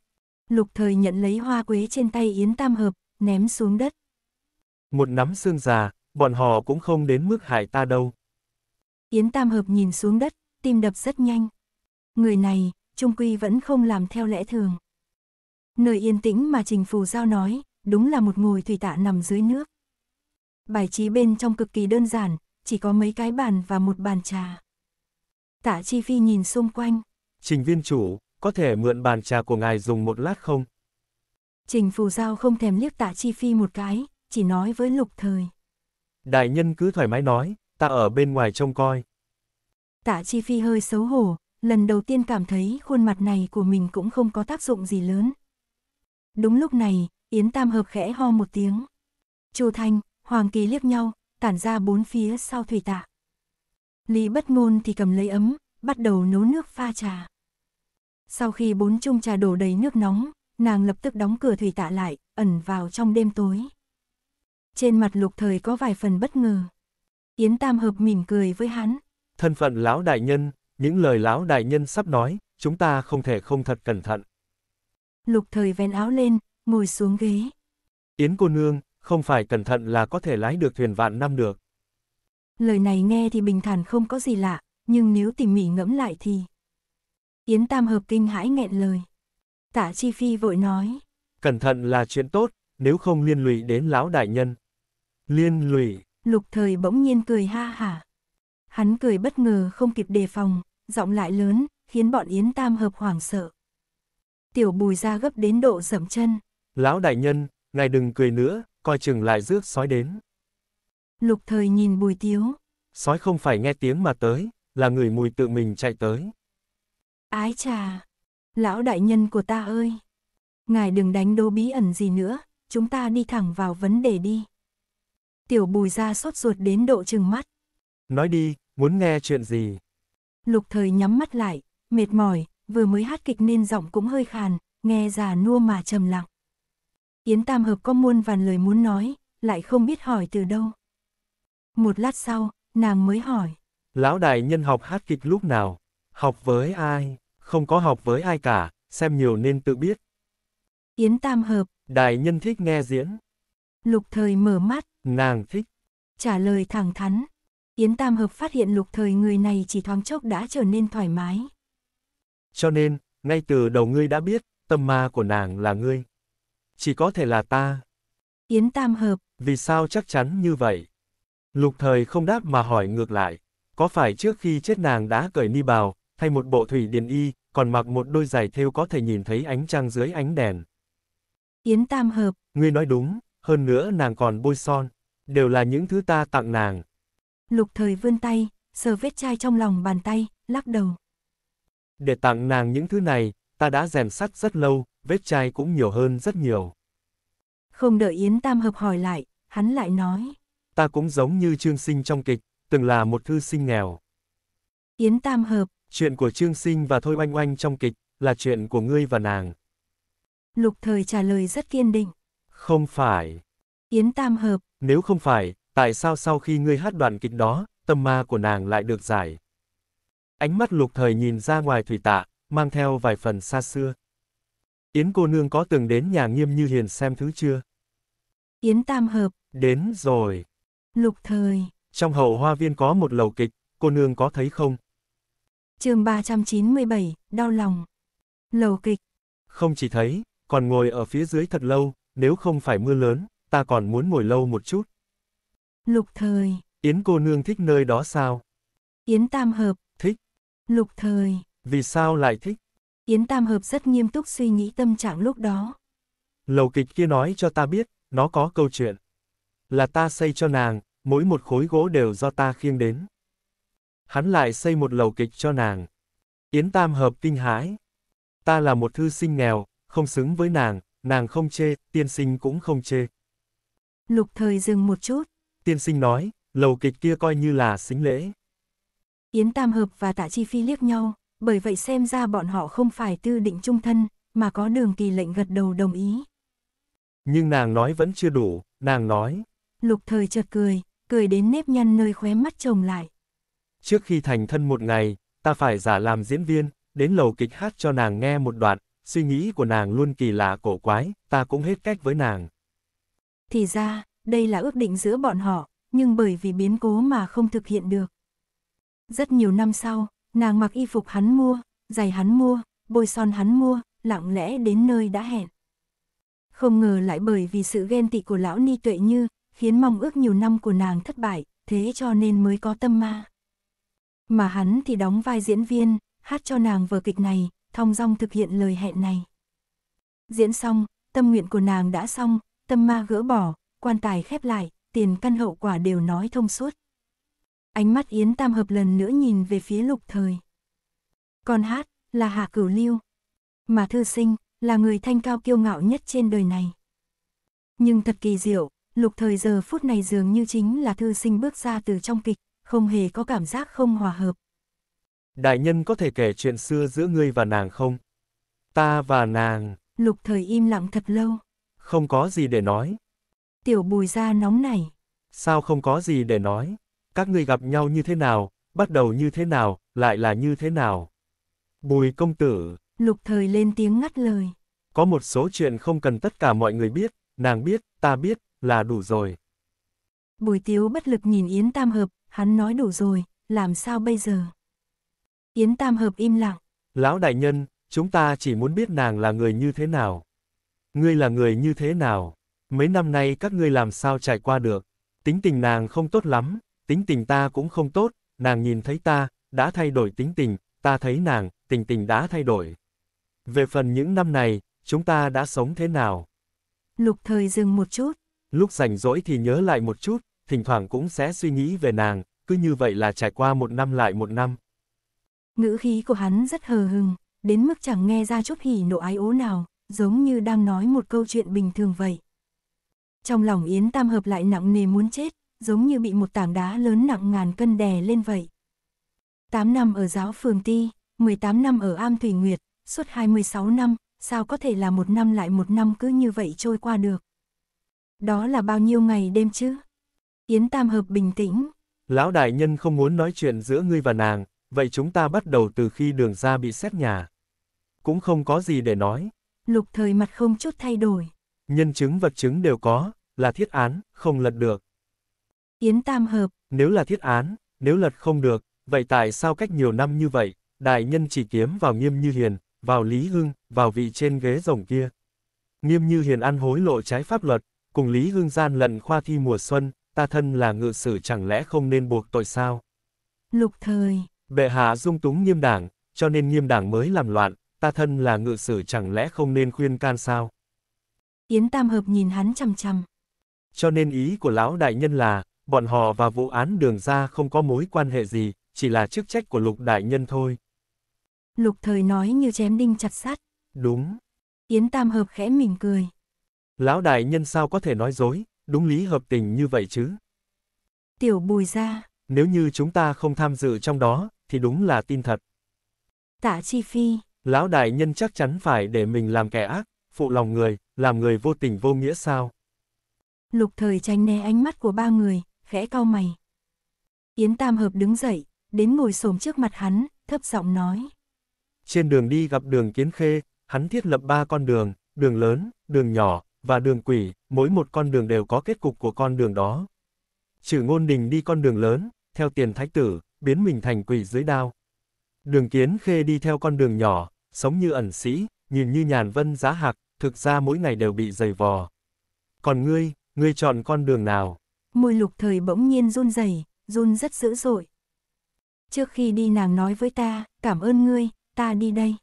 Lục thời nhận lấy hoa quế trên tay Yến Tam Hợp, ném xuống đất. Một nắm xương già, bọn họ cũng không đến mức hại ta đâu. Yến Tam Hợp nhìn xuống đất, tim đập rất nhanh. Người này, trung quy vẫn không làm theo lẽ thường. Nơi yên tĩnh mà Trình Phù Giao nói, đúng là một ngồi thủy tạ nằm dưới nước. Bài trí bên trong cực kỳ đơn giản, chỉ có mấy cái bàn và một bàn trà. Tạ Chi Phi nhìn xung quanh. Trình viên chủ, có thể mượn bàn trà của ngài dùng một lát không? Trình Phù Giao không thèm liếc Tạ Chi Phi một cái, chỉ nói với lục thời. Đại nhân cứ thoải mái nói, ta ở bên ngoài trông coi. Tạ Chi Phi hơi xấu hổ, lần đầu tiên cảm thấy khuôn mặt này của mình cũng không có tác dụng gì lớn. Đúng lúc này, Yến Tam Hợp khẽ ho một tiếng. Chu Thanh, Hoàng Kỳ liếc nhau, tản ra bốn phía sau thủy tạ. Lý bất ngôn thì cầm lấy ấm, bắt đầu nấu nước pha trà. Sau khi bốn chung trà đổ đầy nước nóng, nàng lập tức đóng cửa thủy tạ lại, ẩn vào trong đêm tối. Trên mặt lục thời có vài phần bất ngờ. Yến Tam Hợp mỉm cười với hắn. Thân phận lão đại nhân, những lời lão đại nhân sắp nói, chúng ta không thể không thật cẩn thận. Lục thời vén áo lên, ngồi xuống ghế. Yến cô nương, không phải cẩn thận là có thể lái được thuyền vạn năm được. Lời này nghe thì bình thản không có gì lạ, nhưng nếu tỉ mỉ ngẫm lại thì... Yến Tam Hợp kinh hãi nghẹn lời. Tả Chi Phi vội nói. Cẩn thận là chuyện tốt, nếu không liên lụy đến lão đại nhân. Liên lụy. Lục thời bỗng nhiên cười ha hả. Hắn cười bất ngờ không kịp đề phòng, giọng lại lớn, khiến bọn Yến Tam Hợp hoảng sợ. Tiểu bùi ra gấp đến độ dẩm chân. Lão đại nhân, ngài đừng cười nữa, coi chừng lại rước sói đến. Lục thời nhìn bùi tiếu. Sói không phải nghe tiếng mà tới, là người mùi tự mình chạy tới. Ái trà! Lão đại nhân của ta ơi! Ngài đừng đánh đố bí ẩn gì nữa, chúng ta đi thẳng vào vấn đề đi. Tiểu bùi ra sốt ruột đến độ chừng mắt. Nói đi, muốn nghe chuyện gì? Lục thời nhắm mắt lại, mệt mỏi, vừa mới hát kịch nên giọng cũng hơi khàn, nghe già nua mà trầm lặng. Yến Tam Hợp có muôn vàn lời muốn nói, lại không biết hỏi từ đâu. Một lát sau, nàng mới hỏi. Lão đại nhân học hát kịch lúc nào? Học với ai? Không có học với ai cả, xem nhiều nên tự biết. Yến Tam Hợp. Đại nhân thích nghe diễn. Lục thời mở mắt. Nàng thích. Trả lời thẳng thắn. Yến Tam Hợp phát hiện lục thời người này chỉ thoáng chốc đã trở nên thoải mái. Cho nên, ngay từ đầu ngươi đã biết, tâm ma của nàng là ngươi. Chỉ có thể là ta. Yến Tam Hợp. Vì sao chắc chắn như vậy? Lục thời không đáp mà hỏi ngược lại. Có phải trước khi chết nàng đã cởi ni bào, thay một bộ thủy điền y, còn mặc một đôi giày thêu có thể nhìn thấy ánh trăng dưới ánh đèn? Yến Tam Hợp. Ngươi nói đúng, hơn nữa nàng còn bôi son. Đều là những thứ ta tặng nàng. Lục thời vươn tay, sờ vết chai trong lòng bàn tay, lắc đầu. Để tặng nàng những thứ này, ta đã rèn sắt rất lâu, vết chai cũng nhiều hơn rất nhiều. Không đợi Yến Tam Hợp hỏi lại, hắn lại nói. Ta cũng giống như Trương Sinh trong kịch, từng là một thư sinh nghèo. Yến Tam Hợp. Chuyện của Trương Sinh và Thôi Oanh Oanh trong kịch, là chuyện của ngươi và nàng. Lục Thời trả lời rất kiên định. Không phải. Yến Tam Hợp. Nếu không phải, tại sao sau khi ngươi hát đoạn kịch đó, tâm ma của nàng lại được giải? Ánh mắt Lục Thời nhìn ra ngoài thủy tạ, mang theo vài phần xa xưa. Yến cô nương có từng đến nhà nghiêm như hiền xem thứ chưa? Yến tam hợp. Đến rồi. Lục thời. Trong hậu hoa viên có một lầu kịch, cô nương có thấy không? chương 397, đau lòng. Lầu kịch. Không chỉ thấy, còn ngồi ở phía dưới thật lâu, nếu không phải mưa lớn, ta còn muốn ngồi lâu một chút. Lục thời. Yến cô nương thích nơi đó sao? Yến tam hợp. Thích. Lục thời. Vì sao lại thích? Yến Tam Hợp rất nghiêm túc suy nghĩ tâm trạng lúc đó. Lầu kịch kia nói cho ta biết, nó có câu chuyện. Là ta xây cho nàng, mỗi một khối gỗ đều do ta khiêng đến. Hắn lại xây một lầu kịch cho nàng. Yến Tam Hợp kinh hãi. Ta là một thư sinh nghèo, không xứng với nàng, nàng không chê, tiên sinh cũng không chê. Lục thời dừng một chút. Tiên sinh nói, lầu kịch kia coi như là xính lễ. Yến Tam Hợp và Tạ Chi Phi liếc nhau, bởi vậy xem ra bọn họ không phải tư định trung thân, mà có đường kỳ lệnh gật đầu đồng ý. Nhưng nàng nói vẫn chưa đủ, nàng nói. Lục thời chợt cười, cười đến nếp nhăn nơi khóe mắt chồng lại. Trước khi thành thân một ngày, ta phải giả làm diễn viên, đến lầu kịch hát cho nàng nghe một đoạn, suy nghĩ của nàng luôn kỳ lạ cổ quái, ta cũng hết cách với nàng. Thì ra, đây là ước định giữa bọn họ, nhưng bởi vì biến cố mà không thực hiện được. Rất nhiều năm sau, Nàng mặc y phục hắn mua, giày hắn mua, bôi son hắn mua, lặng lẽ đến nơi đã hẹn. Không ngờ lại bởi vì sự ghen tị của lão Ni Tuệ Như, khiến mong ước nhiều năm của nàng thất bại, thế cho nên mới có tâm ma. Mà hắn thì đóng vai diễn viên, hát cho nàng vở kịch này, thong dong thực hiện lời hẹn này. Diễn xong, tâm nguyện của nàng đã xong, tâm ma gỡ bỏ, quan tài khép lại, tiền căn hậu quả đều nói thông suốt ánh mắt Yến Tam Hợp lần nữa nhìn về phía lục thời. con hát, là Hạ Cửu Lưu. Mà thư sinh, là người thanh cao kiêu ngạo nhất trên đời này. Nhưng thật kỳ diệu, lục thời giờ phút này dường như chính là thư sinh bước ra từ trong kịch, không hề có cảm giác không hòa hợp. Đại nhân có thể kể chuyện xưa giữa ngươi và nàng không? Ta và nàng. Lục thời im lặng thật lâu. Không có gì để nói. Tiểu bùi ra nóng này. Sao không có gì để nói? các ngươi gặp nhau như thế nào, bắt đầu như thế nào, lại là như thế nào. Bùi công tử. Lục thời lên tiếng ngắt lời. Có một số chuyện không cần tất cả mọi người biết, nàng biết, ta biết, là đủ rồi. Bùi tiếu bất lực nhìn Yến Tam Hợp, hắn nói đủ rồi, làm sao bây giờ? Yến Tam Hợp im lặng. Lão đại nhân, chúng ta chỉ muốn biết nàng là người như thế nào. Ngươi là người như thế nào? Mấy năm nay các ngươi làm sao trải qua được? Tính tình nàng không tốt lắm, tính tình ta cũng không tốt, nàng nhìn thấy ta, đã thay đổi tính tình, ta thấy nàng, tình tình đã thay đổi. Về phần những năm này, chúng ta đã sống thế nào? Lục thời dừng một chút. Lúc rảnh rỗi thì nhớ lại một chút, thỉnh thoảng cũng sẽ suy nghĩ về nàng, cứ như vậy là trải qua một năm lại một năm. Ngữ khí của hắn rất hờ hừng, đến mức chẳng nghe ra chút hỉ nộ ái ố nào, giống như đang nói một câu chuyện bình thường vậy. Trong lòng Yến Tam hợp lại nặng nề muốn chết, giống như bị một tảng đá lớn nặng ngàn cân đè lên vậy. 8 năm ở giáo phường Ti, 18 năm ở Am Thủy Nguyệt, suốt 26 năm, sao có thể là một năm lại một năm cứ như vậy trôi qua được. Đó là bao nhiêu ngày đêm chứ? Yến Tam Hợp bình tĩnh. Lão đại nhân không muốn nói chuyện giữa ngươi và nàng, vậy chúng ta bắt đầu từ khi đường ra bị xét nhà. Cũng không có gì để nói. Lục thời mặt không chút thay đổi. Nhân chứng vật chứng đều có, là thiết án, không lật được. Yến tam hợp. Nếu là thiết án, nếu lật không được, vậy tại sao cách nhiều năm như vậy, đại nhân chỉ kiếm vào nghiêm như hiền, vào Lý Hưng, vào vị trên ghế rồng kia. Nghiêm như hiền ăn hối lộ trái pháp luật, cùng Lý Hưng gian lận khoa thi mùa xuân, ta thân là ngự sử chẳng lẽ không nên buộc tội sao? Lục thời. Bệ hạ dung túng nghiêm đảng, cho nên nghiêm đảng mới làm loạn, ta thân là ngự sử chẳng lẽ không nên khuyên can sao? Yến Tam Hợp nhìn hắn chằm chằm. Cho nên ý của lão đại nhân là, bọn họ và vụ án đường ra không có mối quan hệ gì, chỉ là chức trách của lục đại nhân thôi. Lục thời nói như chém đinh chặt sắt. Đúng. Yến Tam Hợp khẽ mỉm cười. Lão đại nhân sao có thể nói dối, đúng lý hợp tình như vậy chứ. Tiểu bùi ra. Nếu như chúng ta không tham dự trong đó, thì đúng là tin thật. Tạ Chi Phi. Lão đại nhân chắc chắn phải để mình làm kẻ ác, phụ lòng người, làm người vô tình vô nghĩa sao. Lục thời tránh né ánh mắt của ba người, khẽ cau mày. Yến Tam Hợp đứng dậy, đến ngồi xổm trước mặt hắn, thấp giọng nói. Trên đường đi gặp đường Kiến Khê, hắn thiết lập ba con đường, đường lớn, đường nhỏ, và đường quỷ, mỗi một con đường đều có kết cục của con đường đó. Trừ ngôn đình đi con đường lớn, theo tiền thái tử, biến mình thành quỷ dưới đao. Đường Kiến Khê đi theo con đường nhỏ, sống như ẩn sĩ, nhìn như nhàn vân giá hạc, thực ra mỗi ngày đều bị dày vò. Còn ngươi, ngươi chọn con đường nào? môi lục thời bỗng nhiên run rẩy, run rất dữ dội. Trước khi đi nàng nói với ta, cảm ơn ngươi, ta đi đây.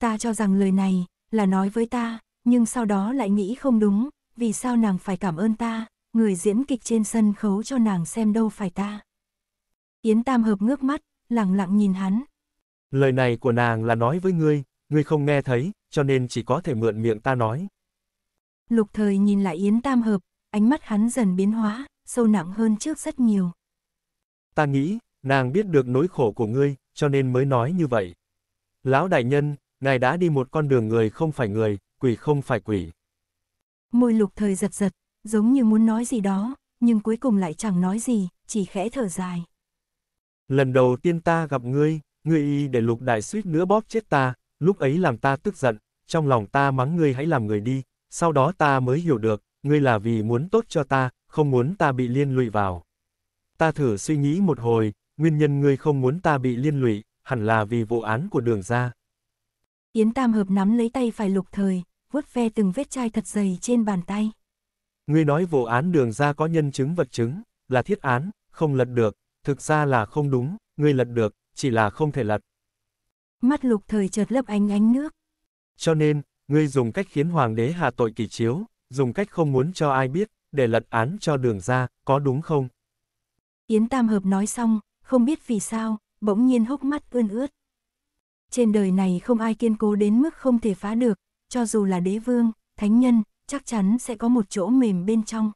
Ta cho rằng lời này là nói với ta, nhưng sau đó lại nghĩ không đúng, vì sao nàng phải cảm ơn ta, người diễn kịch trên sân khấu cho nàng xem đâu phải ta. Yến Tam Hợp ngước mắt, lặng lặng nhìn hắn. Lời này của nàng là nói với ngươi, ngươi không nghe thấy, cho nên chỉ có thể mượn miệng ta nói. Lục thời nhìn lại Yến Tam Hợp, ánh mắt hắn dần biến hóa, sâu nặng hơn trước rất nhiều. Ta nghĩ, nàng biết được nỗi khổ của ngươi, cho nên mới nói như vậy. Lão đại nhân, ngài đã đi một con đường người không phải người, quỷ không phải quỷ. Môi lục thời giật giật, giống như muốn nói gì đó, nhưng cuối cùng lại chẳng nói gì, chỉ khẽ thở dài. Lần đầu tiên ta gặp ngươi, ngươi y để lục đại suýt nữa bóp chết ta, lúc ấy làm ta tức giận, trong lòng ta mắng ngươi hãy làm người đi, sau đó ta mới hiểu được, ngươi là vì muốn tốt cho ta, không muốn ta bị liên lụy vào. Ta thử suy nghĩ một hồi, nguyên nhân ngươi không muốn ta bị liên lụy, hẳn là vì vụ án của đường ra. Yến Tam Hợp nắm lấy tay phải lục thời, vuốt ve từng vết chai thật dày trên bàn tay. Ngươi nói vụ án đường ra có nhân chứng vật chứng, là thiết án, không lật được, thực ra là không đúng, ngươi lật được, chỉ là không thể lật. Mắt lục thời chợt lấp ánh ánh nước. Cho nên, ngươi dùng cách khiến hoàng đế hạ tội kỳ chiếu, dùng cách không muốn cho ai biết, để lật án cho đường ra, có đúng không? Yến Tam Hợp nói xong, không biết vì sao, bỗng nhiên hốc mắt ươn ướt. Trên đời này không ai kiên cố đến mức không thể phá được, cho dù là đế vương, thánh nhân, chắc chắn sẽ có một chỗ mềm bên trong.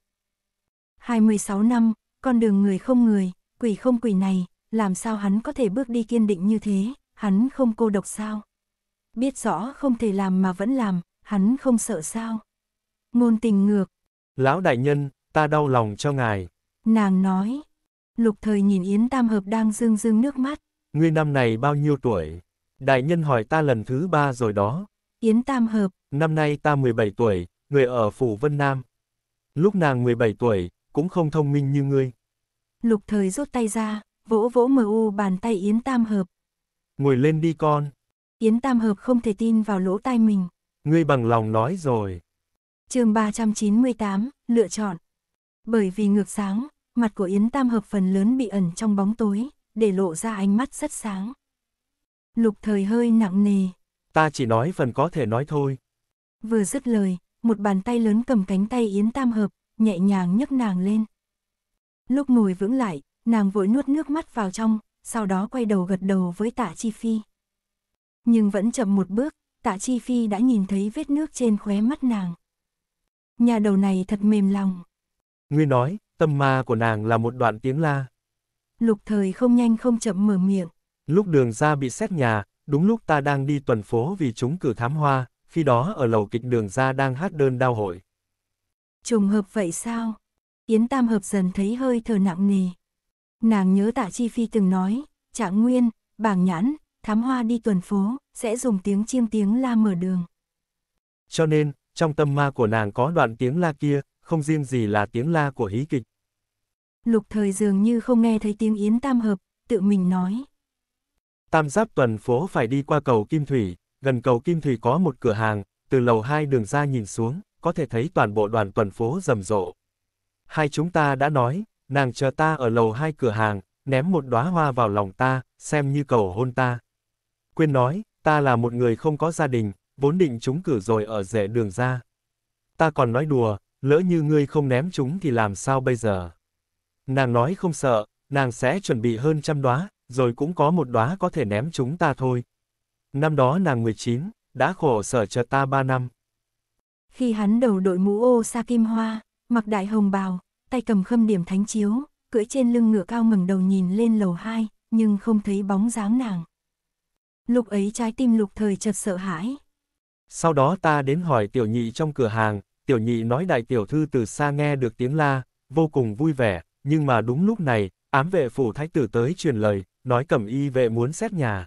26 năm, con đường người không người, quỷ không quỷ này, làm sao hắn có thể bước đi kiên định như thế, hắn không cô độc sao? Biết rõ không thể làm mà vẫn làm, hắn không sợ sao? Ngôn tình ngược. Lão đại nhân, ta đau lòng cho ngài. Nàng nói. Lục thời nhìn Yến Tam Hợp đang dương dương nước mắt. Ngươi năm này bao nhiêu tuổi? Đại nhân hỏi ta lần thứ ba rồi đó. Yến Tam Hợp. Năm nay ta 17 tuổi, người ở Phủ Vân Nam. Lúc nàng 17 tuổi, cũng không thông minh như ngươi. Lục thời rút tay ra, vỗ vỗ mờ u bàn tay Yến Tam Hợp. Ngồi lên đi con. Yến Tam Hợp không thể tin vào lỗ tai mình. Ngươi bằng lòng nói rồi chương 398, lựa chọn. Bởi vì ngược sáng, mặt của Yến Tam Hợp phần lớn bị ẩn trong bóng tối, để lộ ra ánh mắt rất sáng. Lục thời hơi nặng nề. Ta chỉ nói phần có thể nói thôi. Vừa dứt lời, một bàn tay lớn cầm cánh tay Yến Tam Hợp, nhẹ nhàng nhấc nàng lên. Lúc ngồi vững lại, nàng vội nuốt nước mắt vào trong, sau đó quay đầu gật đầu với tạ Chi Phi. Nhưng vẫn chậm một bước, tạ Chi Phi đã nhìn thấy vết nước trên khóe mắt nàng nhà đầu này thật mềm lòng. Nguy nói, tâm ma của nàng là một đoạn tiếng la. Lục thời không nhanh không chậm mở miệng. Lúc đường ra bị xét nhà, đúng lúc ta đang đi tuần phố vì chúng cử thám hoa, khi đó ở lầu kịch đường ra đang hát đơn đau hội. Trùng hợp vậy sao? Yến Tam Hợp dần thấy hơi thở nặng nề. Nàng nhớ tạ Chi Phi từng nói, trạng nguyên, bảng nhãn, thám hoa đi tuần phố, sẽ dùng tiếng chiêm tiếng la mở đường. Cho nên, trong tâm ma của nàng có đoạn tiếng la kia, không riêng gì là tiếng la của hí kịch. Lục thời dường như không nghe thấy tiếng yến tam hợp, tự mình nói. Tam giáp tuần phố phải đi qua cầu Kim Thủy, gần cầu Kim Thủy có một cửa hàng, từ lầu hai đường ra nhìn xuống, có thể thấy toàn bộ đoàn tuần phố rầm rộ. Hai chúng ta đã nói, nàng chờ ta ở lầu hai cửa hàng, ném một đóa hoa vào lòng ta, xem như cầu hôn ta. Quyên nói, ta là một người không có gia đình, vốn định chúng cử rồi ở rẽ đường ra. Ta còn nói đùa, lỡ như ngươi không ném chúng thì làm sao bây giờ? Nàng nói không sợ, nàng sẽ chuẩn bị hơn trăm đóa, rồi cũng có một đóa có thể ném chúng ta thôi. Năm đó nàng 19, đã khổ sở chờ ta 3 năm. Khi hắn đầu đội mũ ô sa kim hoa, mặc đại hồng bào, tay cầm khâm điểm thánh chiếu, cưỡi trên lưng ngựa cao ngẩng đầu nhìn lên lầu 2, nhưng không thấy bóng dáng nàng. Lúc ấy trái tim lục thời chợt sợ hãi, sau đó ta đến hỏi tiểu nhị trong cửa hàng, tiểu nhị nói đại tiểu thư từ xa nghe được tiếng la, vô cùng vui vẻ, nhưng mà đúng lúc này, ám vệ phủ thái tử tới truyền lời, nói cẩm y vệ muốn xét nhà.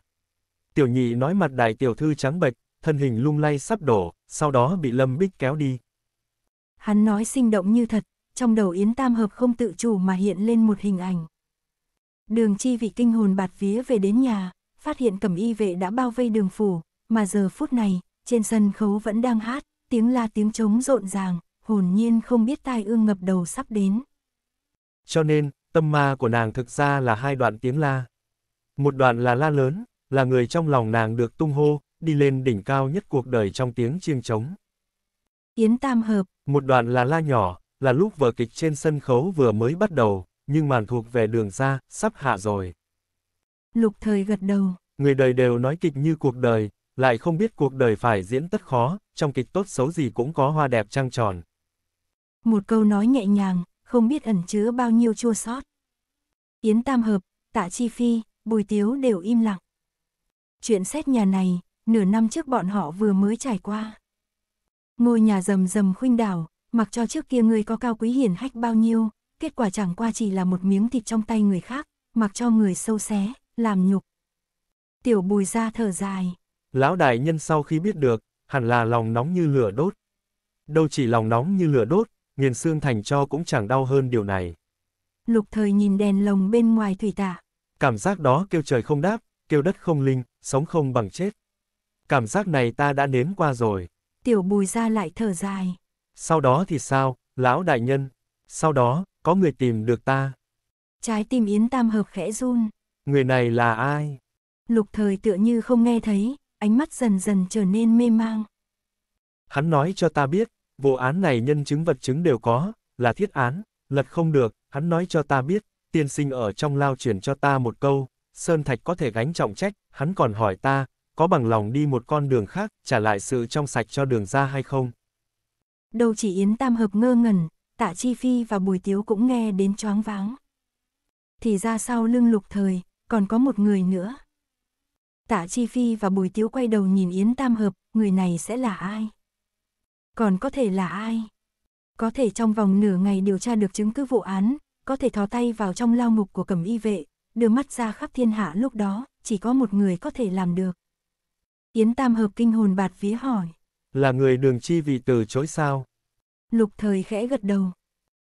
Tiểu nhị nói mặt đại tiểu thư trắng bệch, thân hình lung lay sắp đổ, sau đó bị Lâm Bích kéo đi. Hắn nói sinh động như thật, trong đầu Yến Tam Hợp không tự chủ mà hiện lên một hình ảnh. Đường chi vị kinh hồn bạt vía về đến nhà, phát hiện cẩm y vệ đã bao vây đường phủ, mà giờ phút này, trên sân khấu vẫn đang hát, tiếng la tiếng trống rộn ràng, hồn nhiên không biết tai ương ngập đầu sắp đến. Cho nên, tâm ma của nàng thực ra là hai đoạn tiếng la. Một đoạn là la lớn, là người trong lòng nàng được tung hô, đi lên đỉnh cao nhất cuộc đời trong tiếng chiêng trống. Yến Tam Hợp Một đoạn là la nhỏ, là lúc vở kịch trên sân khấu vừa mới bắt đầu, nhưng màn thuộc về đường ra, sắp hạ rồi. Lục thời gật đầu. Người đời đều nói kịch như cuộc đời, lại không biết cuộc đời phải diễn tất khó, trong kịch tốt xấu gì cũng có hoa đẹp trăng tròn. Một câu nói nhẹ nhàng, không biết ẩn chứa bao nhiêu chua sót. Yến Tam Hợp, Tạ Chi Phi, Bùi Tiếu đều im lặng. Chuyện xét nhà này, nửa năm trước bọn họ vừa mới trải qua. Ngôi nhà rầm rầm khuynh đảo, mặc cho trước kia người có cao quý hiển hách bao nhiêu, kết quả chẳng qua chỉ là một miếng thịt trong tay người khác, mặc cho người sâu xé, làm nhục. Tiểu bùi ra thở dài. Lão đại nhân sau khi biết được, hẳn là lòng nóng như lửa đốt. Đâu chỉ lòng nóng như lửa đốt, nghiền xương thành cho cũng chẳng đau hơn điều này. Lục thời nhìn đèn lồng bên ngoài thủy tả. Cảm giác đó kêu trời không đáp, kêu đất không linh, sống không bằng chết. Cảm giác này ta đã nếm qua rồi. Tiểu bùi ra lại thở dài. Sau đó thì sao, lão đại nhân? Sau đó, có người tìm được ta. Trái tim Yến Tam Hợp khẽ run. Người này là ai? Lục thời tựa như không nghe thấy, ánh mắt dần dần trở nên mê mang. Hắn nói cho ta biết, vụ án này nhân chứng vật chứng đều có, là thiết án, lật không được, hắn nói cho ta biết, tiên sinh ở trong lao chuyển cho ta một câu, Sơn Thạch có thể gánh trọng trách, hắn còn hỏi ta, có bằng lòng đi một con đường khác, trả lại sự trong sạch cho đường ra hay không? đầu chỉ Yến Tam Hợp ngơ ngẩn, Tạ Chi Phi và Bùi Tiếu cũng nghe đến choáng váng. Thì ra sau lưng lục thời, còn có một người nữa. Tạ Chi Phi và Bùi Tiếu quay đầu nhìn Yến Tam Hợp, người này sẽ là ai? Còn có thể là ai? Có thể trong vòng nửa ngày điều tra được chứng cứ vụ án, có thể thò tay vào trong lao ngục của cẩm y vệ, đưa mắt ra khắp thiên hạ lúc đó, chỉ có một người có thể làm được. Yến Tam Hợp kinh hồn bạt vía hỏi. Là người đường chi vì từ chối sao? Lục thời khẽ gật đầu.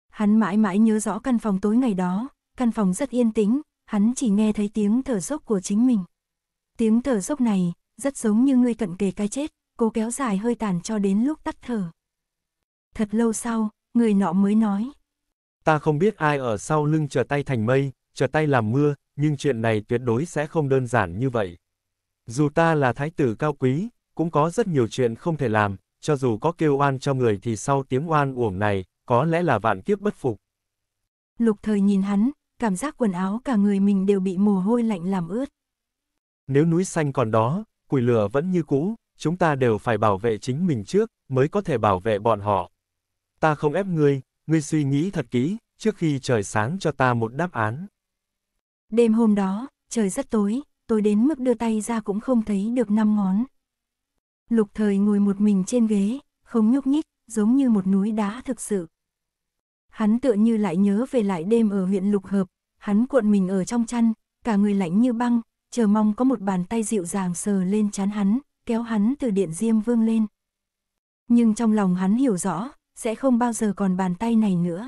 Hắn mãi mãi nhớ rõ căn phòng tối ngày đó, căn phòng rất yên tĩnh, hắn chỉ nghe thấy tiếng thở dốc của chính mình. Tiếng thở dốc này, rất giống như ngươi cận kề cái chết, cố kéo dài hơi tàn cho đến lúc tắt thở. Thật lâu sau, người nọ mới nói. Ta không biết ai ở sau lưng trở tay thành mây, trở tay làm mưa, nhưng chuyện này tuyệt đối sẽ không đơn giản như vậy. Dù ta là thái tử cao quý, cũng có rất nhiều chuyện không thể làm, cho dù có kêu oan cho người thì sau tiếng oan uổng này, có lẽ là vạn kiếp bất phục. Lục thời nhìn hắn, cảm giác quần áo cả người mình đều bị mồ hôi lạnh làm ướt. Nếu núi xanh còn đó, quỷ lửa vẫn như cũ, chúng ta đều phải bảo vệ chính mình trước, mới có thể bảo vệ bọn họ. Ta không ép ngươi, ngươi suy nghĩ thật kỹ, trước khi trời sáng cho ta một đáp án. Đêm hôm đó, trời rất tối, tôi đến mức đưa tay ra cũng không thấy được năm ngón. Lục thời ngồi một mình trên ghế, không nhúc nhích, giống như một núi đá thực sự. Hắn tựa như lại nhớ về lại đêm ở huyện Lục Hợp, hắn cuộn mình ở trong chăn, cả người lạnh như băng, chờ mong có một bàn tay dịu dàng sờ lên chán hắn, kéo hắn từ điện diêm vương lên. Nhưng trong lòng hắn hiểu rõ, sẽ không bao giờ còn bàn tay này nữa.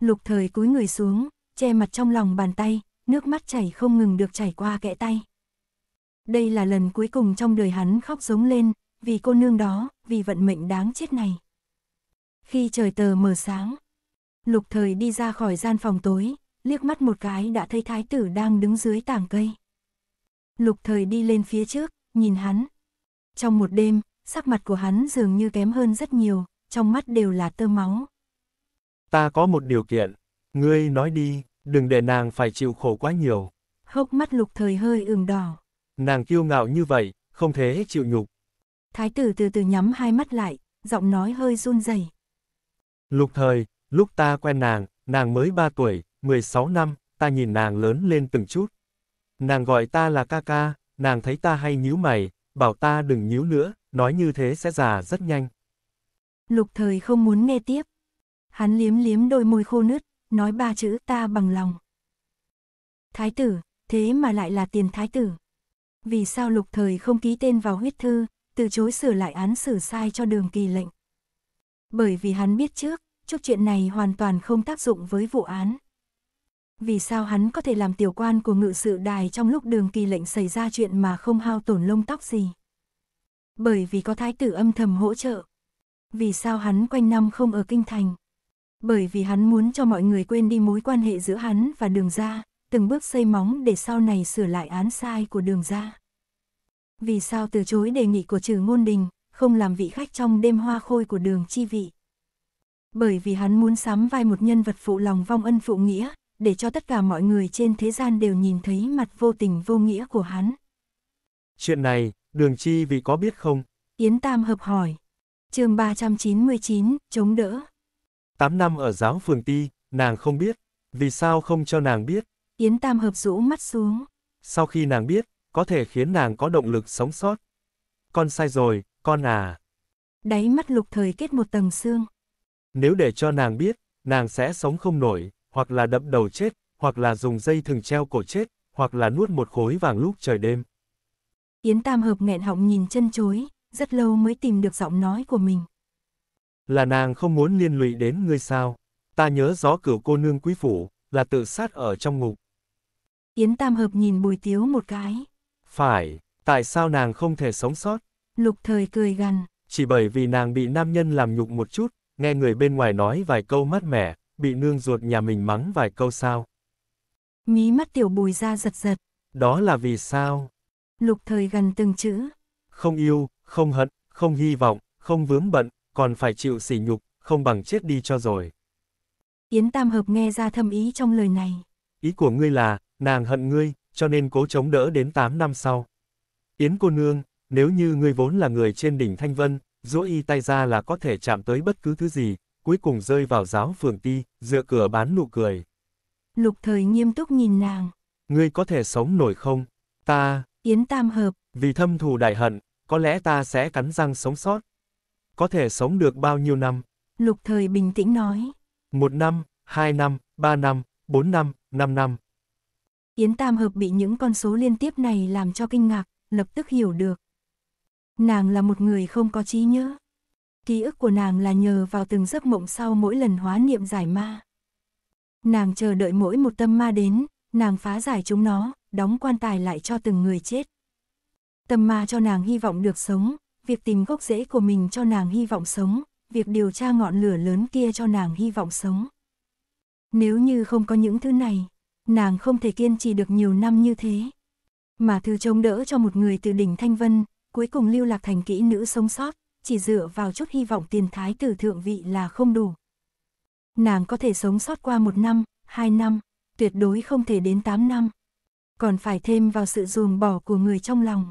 Lục thời cúi người xuống, che mặt trong lòng bàn tay, nước mắt chảy không ngừng được chảy qua kẽ tay. Đây là lần cuối cùng trong đời hắn khóc giống lên, vì cô nương đó, vì vận mệnh đáng chết này. Khi trời tờ mờ sáng, lục thời đi ra khỏi gian phòng tối, liếc mắt một cái đã thấy thái tử đang đứng dưới tảng cây. Lục thời đi lên phía trước, nhìn hắn. Trong một đêm, sắc mặt của hắn dường như kém hơn rất nhiều, trong mắt đều là tơ máu. Ta có một điều kiện, ngươi nói đi, đừng để nàng phải chịu khổ quá nhiều. Hốc mắt lục thời hơi ửng đỏ. Nàng kiêu ngạo như vậy, không thế chịu nhục. Thái tử từ từ nhắm hai mắt lại, giọng nói hơi run rẩy. Lục thời, lúc ta quen nàng, nàng mới 3 tuổi, 16 năm, ta nhìn nàng lớn lên từng chút. Nàng gọi ta là ca ca, nàng thấy ta hay nhíu mày, bảo ta đừng nhíu nữa, nói như thế sẽ già rất nhanh. Lục thời không muốn nghe tiếp. Hắn liếm liếm đôi môi khô nứt, nói ba chữ ta bằng lòng. Thái tử, thế mà lại là tiền thái tử. Vì sao lục thời không ký tên vào huyết thư, từ chối sửa lại án xử sai cho đường kỳ lệnh. Bởi vì hắn biết trước, chút chuyện này hoàn toàn không tác dụng với vụ án. Vì sao hắn có thể làm tiểu quan của ngự sự đài trong lúc đường kỳ lệnh xảy ra chuyện mà không hao tổn lông tóc gì? Bởi vì có thái tử âm thầm hỗ trợ. Vì sao hắn quanh năm không ở kinh thành? Bởi vì hắn muốn cho mọi người quên đi mối quan hệ giữa hắn và đường gia, từng bước xây móng để sau này sửa lại án sai của đường gia. Vì sao từ chối đề nghị của trừ ngôn đình, không làm vị khách trong đêm hoa khôi của đường chi vị? Bởi vì hắn muốn sắm vai một nhân vật phụ lòng vong ân phụ nghĩa, để cho tất cả mọi người trên thế gian đều nhìn thấy mặt vô tình vô nghĩa của hắn. Chuyện này, đường chi vị có biết không? Yến Tam hợp hỏi. chương 399, chống đỡ. Tám năm ở giáo phường ti, nàng không biết. Vì sao không cho nàng biết? Yến Tam hợp rũ mắt xuống. Sau khi nàng biết, có thể khiến nàng có động lực sống sót. Con sai rồi, con à. Đáy mắt lục thời kết một tầng xương. Nếu để cho nàng biết, nàng sẽ sống không nổi, hoặc là đập đầu chết, hoặc là dùng dây thừng treo cổ chết, hoặc là nuốt một khối vàng lúc trời đêm. Yến Tam Hợp nghẹn họng nhìn chân chối, rất lâu mới tìm được giọng nói của mình. Là nàng không muốn liên lụy đến ngươi sao? Ta nhớ gió cửu cô nương quý phủ, là tự sát ở trong ngục. Yến Tam Hợp nhìn Bùi Tiếu một cái. Phải, tại sao nàng không thể sống sót? Lục thời cười gằn. Chỉ bởi vì nàng bị nam nhân làm nhục một chút, nghe người bên ngoài nói vài câu mát mẻ, bị nương ruột nhà mình mắng vài câu sao? Mí mắt tiểu bùi ra giật giật. Đó là vì sao? Lục thời gần từng chữ. Không yêu, không hận, không hy vọng, không vướng bận, còn phải chịu sỉ nhục, không bằng chết đi cho rồi. Yến Tam Hợp nghe ra thâm ý trong lời này. Ý của ngươi là, nàng hận ngươi, cho nên cố chống đỡ đến 8 năm sau. Yến cô nương, nếu như ngươi vốn là người trên đỉnh Thanh Vân, duỗi y tay ra là có thể chạm tới bất cứ thứ gì, cuối cùng rơi vào giáo phường ti, dựa cửa bán nụ cười. Lục thời nghiêm túc nhìn nàng. Ngươi có thể sống nổi không? Ta... Yến tam hợp. Vì thâm thù đại hận, có lẽ ta sẽ cắn răng sống sót. Có thể sống được bao nhiêu năm? Lục thời bình tĩnh nói. Một năm, hai năm, ba năm, bốn năm, năm năm. Yến Tam Hợp bị những con số liên tiếp này làm cho kinh ngạc, lập tức hiểu được. Nàng là một người không có trí nhớ ký ức của nàng là nhờ vào từng giấc mộng sau mỗi lần hóa niệm giải ma. Nàng chờ đợi mỗi một tâm ma đến, nàng phá giải chúng nó, đóng quan tài lại cho từng người chết. Tâm ma cho nàng hy vọng được sống, việc tìm gốc rễ của mình cho nàng hy vọng sống, việc điều tra ngọn lửa lớn kia cho nàng hy vọng sống. Nếu như không có những thứ này, nàng không thể kiên trì được nhiều năm như thế. Mà thứ trông đỡ cho một người từ đỉnh Thanh Vân, cuối cùng lưu lạc thành kỹ nữ sống sót, chỉ dựa vào chút hy vọng tiền thái tử thượng vị là không đủ. Nàng có thể sống sót qua một năm, hai năm, tuyệt đối không thể đến tám năm. Còn phải thêm vào sự ruồng bỏ của người trong lòng.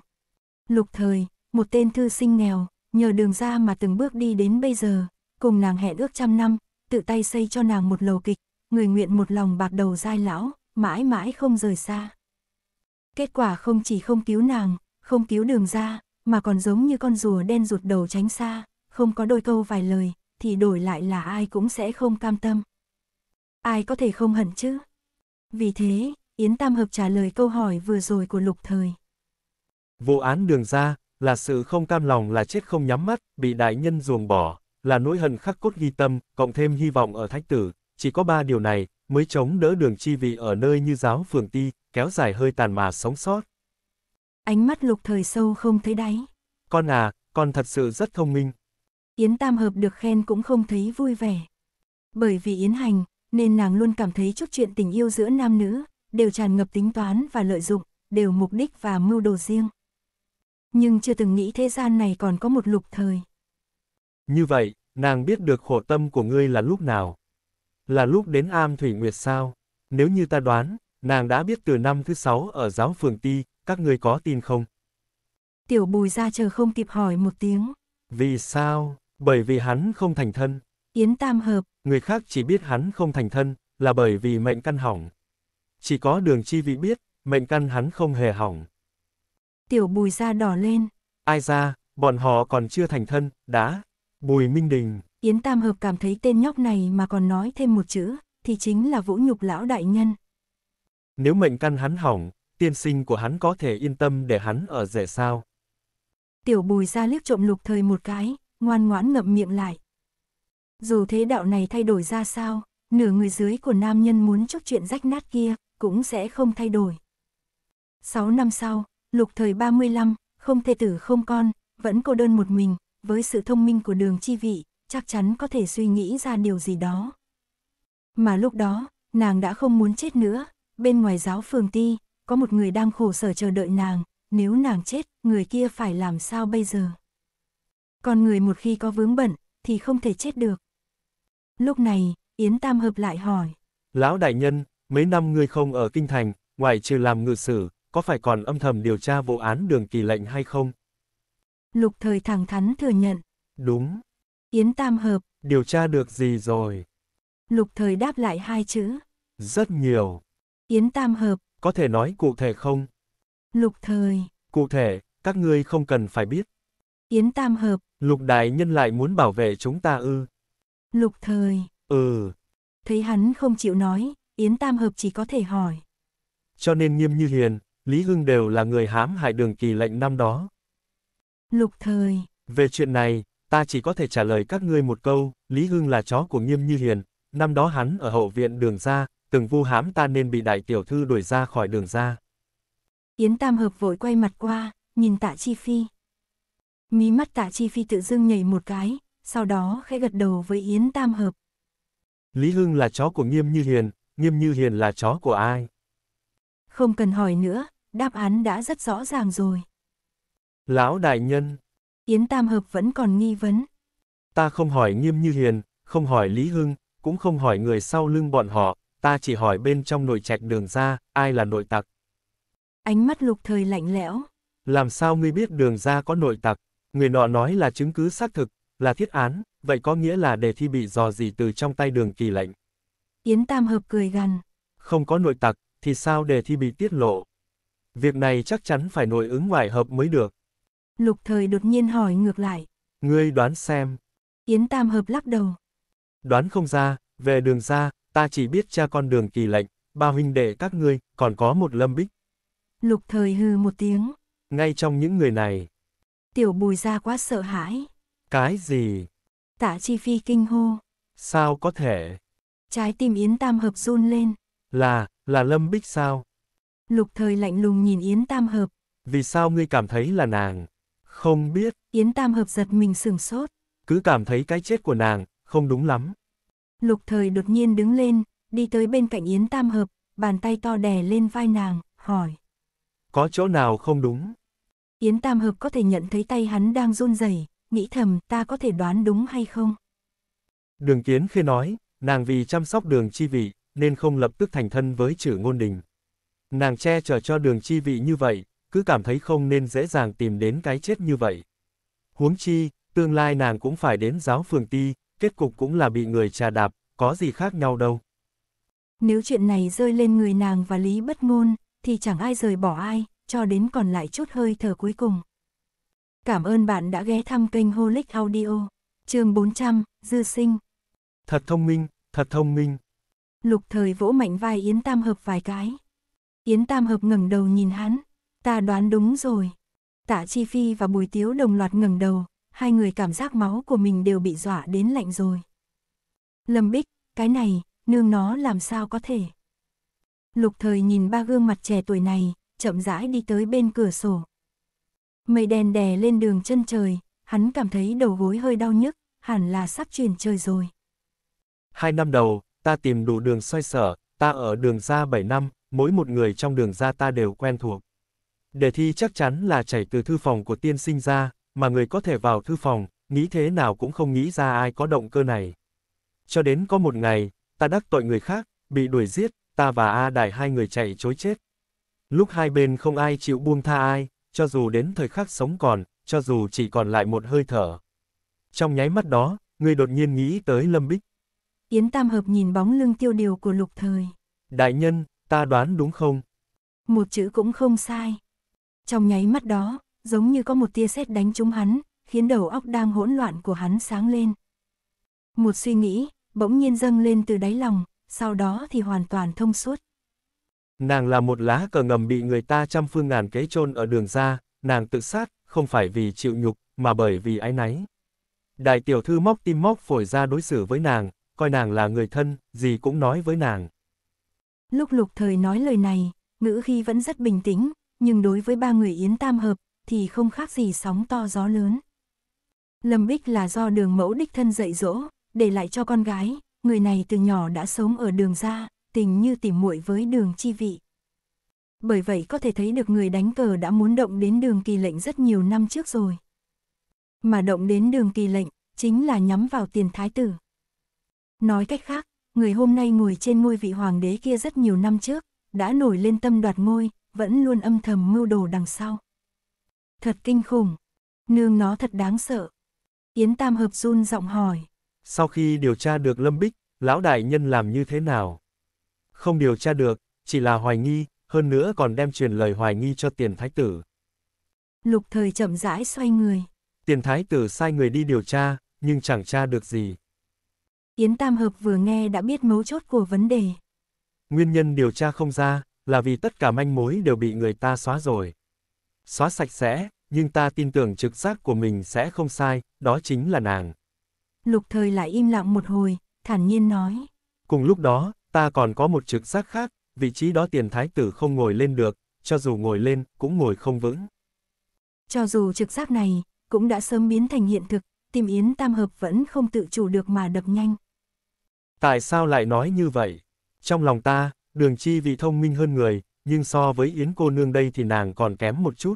Lục thời, một tên thư sinh nghèo, nhờ đường ra mà từng bước đi đến bây giờ, cùng nàng hẹn ước trăm năm, tự tay xây cho nàng một lầu kịch, người nguyện một lòng bạc đầu dai lão, mãi mãi không rời xa. Kết quả không chỉ không cứu nàng, không cứu đường ra, mà còn giống như con rùa đen rụt đầu tránh xa, không có đôi câu vài lời, thì đổi lại là ai cũng sẽ không cam tâm. Ai có thể không hận chứ? Vì thế, Yến Tam Hợp trả lời câu hỏi vừa rồi của lục thời. Vụ án đường ra, là sự không cam lòng là chết không nhắm mắt, bị đại nhân ruồng bỏ, là nỗi hận khắc cốt ghi tâm, cộng thêm hy vọng ở thách tử, chỉ có ba điều này, mới chống đỡ đường chi vị ở nơi như giáo phường ti, kéo dài hơi tàn mà sống sót. Ánh mắt lục thời sâu không thấy đáy. Con à, con thật sự rất thông minh. Yến Tam Hợp được khen cũng không thấy vui vẻ. Bởi vì Yến Hành, nên nàng luôn cảm thấy chút chuyện tình yêu giữa nam nữ, đều tràn ngập tính toán và lợi dụng, đều mục đích và mưu đồ riêng. Nhưng chưa từng nghĩ thế gian này còn có một lục thời. Như vậy, nàng biết được khổ tâm của ngươi là lúc nào? Là lúc đến am thủy nguyệt sao? Nếu như ta đoán, nàng đã biết từ năm thứ sáu ở giáo phường ti, các người có tin không? Tiểu bùi ra chờ không kịp hỏi một tiếng. Vì sao? Bởi vì hắn không thành thân. Yến tam hợp. Người khác chỉ biết hắn không thành thân, là bởi vì mệnh căn hỏng. Chỉ có đường chi vị biết, mệnh căn hắn không hề hỏng. Tiểu bùi ra đỏ lên. Ai ra, bọn họ còn chưa thành thân, đã. Bùi Minh Đình. Yến Tam Hợp cảm thấy tên nhóc này mà còn nói thêm một chữ, thì chính là vũ nhục lão đại nhân. Nếu mệnh căn hắn hỏng, tiên sinh của hắn có thể yên tâm để hắn ở rể sao. Tiểu bùi ra liếc trộm lục thời một cái, ngoan ngoãn ngậm miệng lại. Dù thế đạo này thay đổi ra sao, nửa người dưới của nam nhân muốn chút chuyện rách nát kia, cũng sẽ không thay đổi. sáu năm sau, lục thời 35, không thê tử không con, vẫn cô đơn một mình, với sự thông minh của đường chi vị, chắc chắn có thể suy nghĩ ra điều gì đó. Mà lúc đó, nàng đã không muốn chết nữa, bên ngoài giáo phường ti, có một người đang khổ sở chờ đợi nàng, nếu nàng chết, người kia phải làm sao bây giờ? Con người một khi có vướng bận, thì không thể chết được. Lúc này, Yến Tam hợp lại hỏi. Lão đại nhân, mấy năm ngươi không ở Kinh Thành, ngoài trừ làm ngự sử, có phải còn âm thầm điều tra vụ án đường kỳ lệnh hay không? Lục thời thẳng thắn thừa nhận. Đúng. Yến Tam Hợp. Điều tra được gì rồi? Lục thời đáp lại hai chữ. Rất nhiều. Yến Tam Hợp, có thể nói cụ thể không? Lục thời. Cụ thể, các ngươi không cần phải biết. Yến tam hợp. Lục đại nhân lại muốn bảo vệ chúng ta ư. Lục thời. Ừ. Thấy hắn không chịu nói, Yến tam hợp chỉ có thể hỏi. Cho nên nghiêm như hiền, Lý Hưng đều là người hãm hại đường kỳ lệnh năm đó. Lục thời. Về chuyện này, ta chỉ có thể trả lời các ngươi một câu, Lý Hưng là chó của nghiêm như hiền, năm đó hắn ở hậu viện đường ra, từng vu hãm ta nên bị đại tiểu thư đuổi ra khỏi đường ra. Yến Tam Hợp vội quay mặt qua, nhìn tạ Chi Phi. Mí mắt tạ Chi Phi tự dưng nhảy một cái, sau đó khẽ gật đầu với Yến Tam Hợp. Lý Hưng là chó của Nghiêm Như Hiền, Nghiêm Như Hiền là chó của ai? Không cần hỏi nữa, đáp án đã rất rõ ràng rồi. Lão đại nhân. Yến Tam Hợp vẫn còn nghi vấn. Ta không hỏi Nghiêm Như Hiền, không hỏi Lý Hưng, cũng không hỏi người sau lưng bọn họ, ta chỉ hỏi bên trong nội trạch đường ra, ai là nội tặc? Ánh mắt lục thời lạnh lẽo. Làm sao ngươi biết đường ra có nội tặc? Người nọ nói là chứng cứ xác thực, là thiết án, vậy có nghĩa là đề thi bị dò gì từ trong tay đường kỳ lệnh. Yến Tam Hợp cười gằn. Không có nội tặc, thì sao đề thi bị tiết lộ? Việc này chắc chắn phải nội ứng ngoại hợp mới được. Lục thời đột nhiên hỏi ngược lại. Ngươi đoán xem. Yến Tam Hợp lắc đầu. Đoán không ra, về đường xa, ta chỉ biết cha con đường kỳ lệnh, ba huynh đệ các ngươi, còn có một lâm bích. Lục thời hư một tiếng. Ngay trong những người này. Tiểu bùi ra quá sợ hãi. Cái gì? Tạ chi phi kinh hô. Sao có thể? Trái tim Yến Tam Hợp run lên. Là, là Lâm Bích sao? Lục thời lạnh lùng nhìn Yến Tam Hợp. Vì sao ngươi cảm thấy là nàng? Không biết. Yến Tam Hợp giật mình sừng sốt. Cứ cảm thấy cái chết của nàng, không đúng lắm. Lục thời đột nhiên đứng lên, đi tới bên cạnh Yến Tam Hợp, bàn tay to đè lên vai nàng, hỏi. Có chỗ nào không đúng? Yến Tam Hợp có thể nhận thấy tay hắn đang run rẩy, nghĩ thầm ta có thể đoán đúng hay không? Đường Kiến khi nói, nàng vì chăm sóc đường chi vị, nên không lập tức thành thân với chữ ngôn đình. Nàng che chở cho đường chi vị như vậy, cứ cảm thấy không nên dễ dàng tìm đến cái chết như vậy. Huống chi, tương lai nàng cũng phải đến giáo phường ti, kết cục cũng là bị người trà đạp, có gì khác nhau đâu. Nếu chuyện này rơi lên người nàng và Lý bất ngôn, thì chẳng ai rời bỏ ai, cho đến còn lại chút hơi thở cuối cùng. Cảm ơn bạn đã ghé thăm kênh Holic Audio, chương 400, Dư Sinh. Thật thông minh, thật thông minh. Lục thời vỗ mạnh vai Yến Tam Hợp vài cái. Yến Tam Hợp ngẩng đầu nhìn hắn, ta đoán đúng rồi. Tạ Chi Phi và Bùi Tiếu đồng loạt ngẩng đầu, hai người cảm giác máu của mình đều bị dọa đến lạnh rồi. Lâm Bích, cái này, nương nó làm sao có thể. Lục thời nhìn ba gương mặt trẻ tuổi này, chậm rãi đi tới bên cửa sổ. Mây đen đè lên đường chân trời, hắn cảm thấy đầu gối hơi đau nhức, hẳn là sắp chuyển trời rồi. Hai năm đầu, ta tìm đủ đường xoay sở, ta ở đường ra bảy năm, mỗi một người trong đường ra ta đều quen thuộc. Đề thi chắc chắn là chảy từ thư phòng của tiên sinh ra, mà người có thể vào thư phòng, nghĩ thế nào cũng không nghĩ ra ai có động cơ này. Cho đến có một ngày, ta đắc tội người khác, bị đuổi giết, ta và A Đại hai người chạy chối chết. Lúc hai bên không ai chịu buông tha ai, cho dù đến thời khắc sống còn, cho dù chỉ còn lại một hơi thở. Trong nháy mắt đó, người đột nhiên nghĩ tới Lâm Bích. Yến Tam Hợp nhìn bóng lưng tiêu điều của lục thời. Đại nhân, ta đoán đúng không? Một chữ cũng không sai. Trong nháy mắt đó, giống như có một tia sét đánh trúng hắn, khiến đầu óc đang hỗn loạn của hắn sáng lên. Một suy nghĩ, bỗng nhiên dâng lên từ đáy lòng, sau đó thì hoàn toàn thông suốt. Nàng là một lá cờ ngầm bị người ta trăm phương ngàn kế chôn ở đường ra, nàng tự sát, không phải vì chịu nhục, mà bởi vì ái náy. Đại tiểu thư móc tim móc phổi ra đối xử với nàng, coi nàng là người thân, gì cũng nói với nàng. Lúc lục thời nói lời này, ngữ khi vẫn rất bình tĩnh, nhưng đối với ba người Yến Tam Hợp, thì không khác gì sóng to gió lớn. Lâm Bích là do đường mẫu đích thân dạy dỗ, để lại cho con gái, người này từ nhỏ đã sống ở đường ra, tình như tìm muội với đường chi vị. Bởi vậy có thể thấy được người đánh cờ đã muốn động đến đường kỳ lệnh rất nhiều năm trước rồi. Mà động đến đường kỳ lệnh, chính là nhắm vào tiền thái tử. Nói cách khác, người hôm nay ngồi trên ngôi vị hoàng đế kia rất nhiều năm trước, đã nổi lên tâm đoạt ngôi, vẫn luôn âm thầm mưu đồ đằng sau. Thật kinh khủng. Nương nó thật đáng sợ. Yến Tam Hợp run giọng hỏi. Sau khi điều tra được Lâm Bích, lão đại nhân làm như thế nào? Không điều tra được, chỉ là hoài nghi, hơn nữa còn đem truyền lời hoài nghi cho tiền thái tử. Lục thời chậm rãi xoay người. Tiền thái tử sai người đi điều tra, nhưng chẳng tra được gì. Yến Tam Hợp vừa nghe đã biết mấu chốt của vấn đề. Nguyên nhân điều tra không ra, là vì tất cả manh mối đều bị người ta xóa rồi. Xóa sạch sẽ, nhưng ta tin tưởng trực giác của mình sẽ không sai, đó chính là nàng. Lục thời lại im lặng một hồi, thản nhiên nói. Cùng lúc đó, ta còn có một trực giác khác, vị trí đó tiền thái tử không ngồi lên được, cho dù ngồi lên, cũng ngồi không vững. Cho dù trực giác này, cũng đã sớm biến thành hiện thực, tìm Yến Tam Hợp vẫn không tự chủ được mà đập nhanh. Tại sao lại nói như vậy? Trong lòng ta, đường chi vị thông minh hơn người, nhưng so với Yến cô nương đây thì nàng còn kém một chút.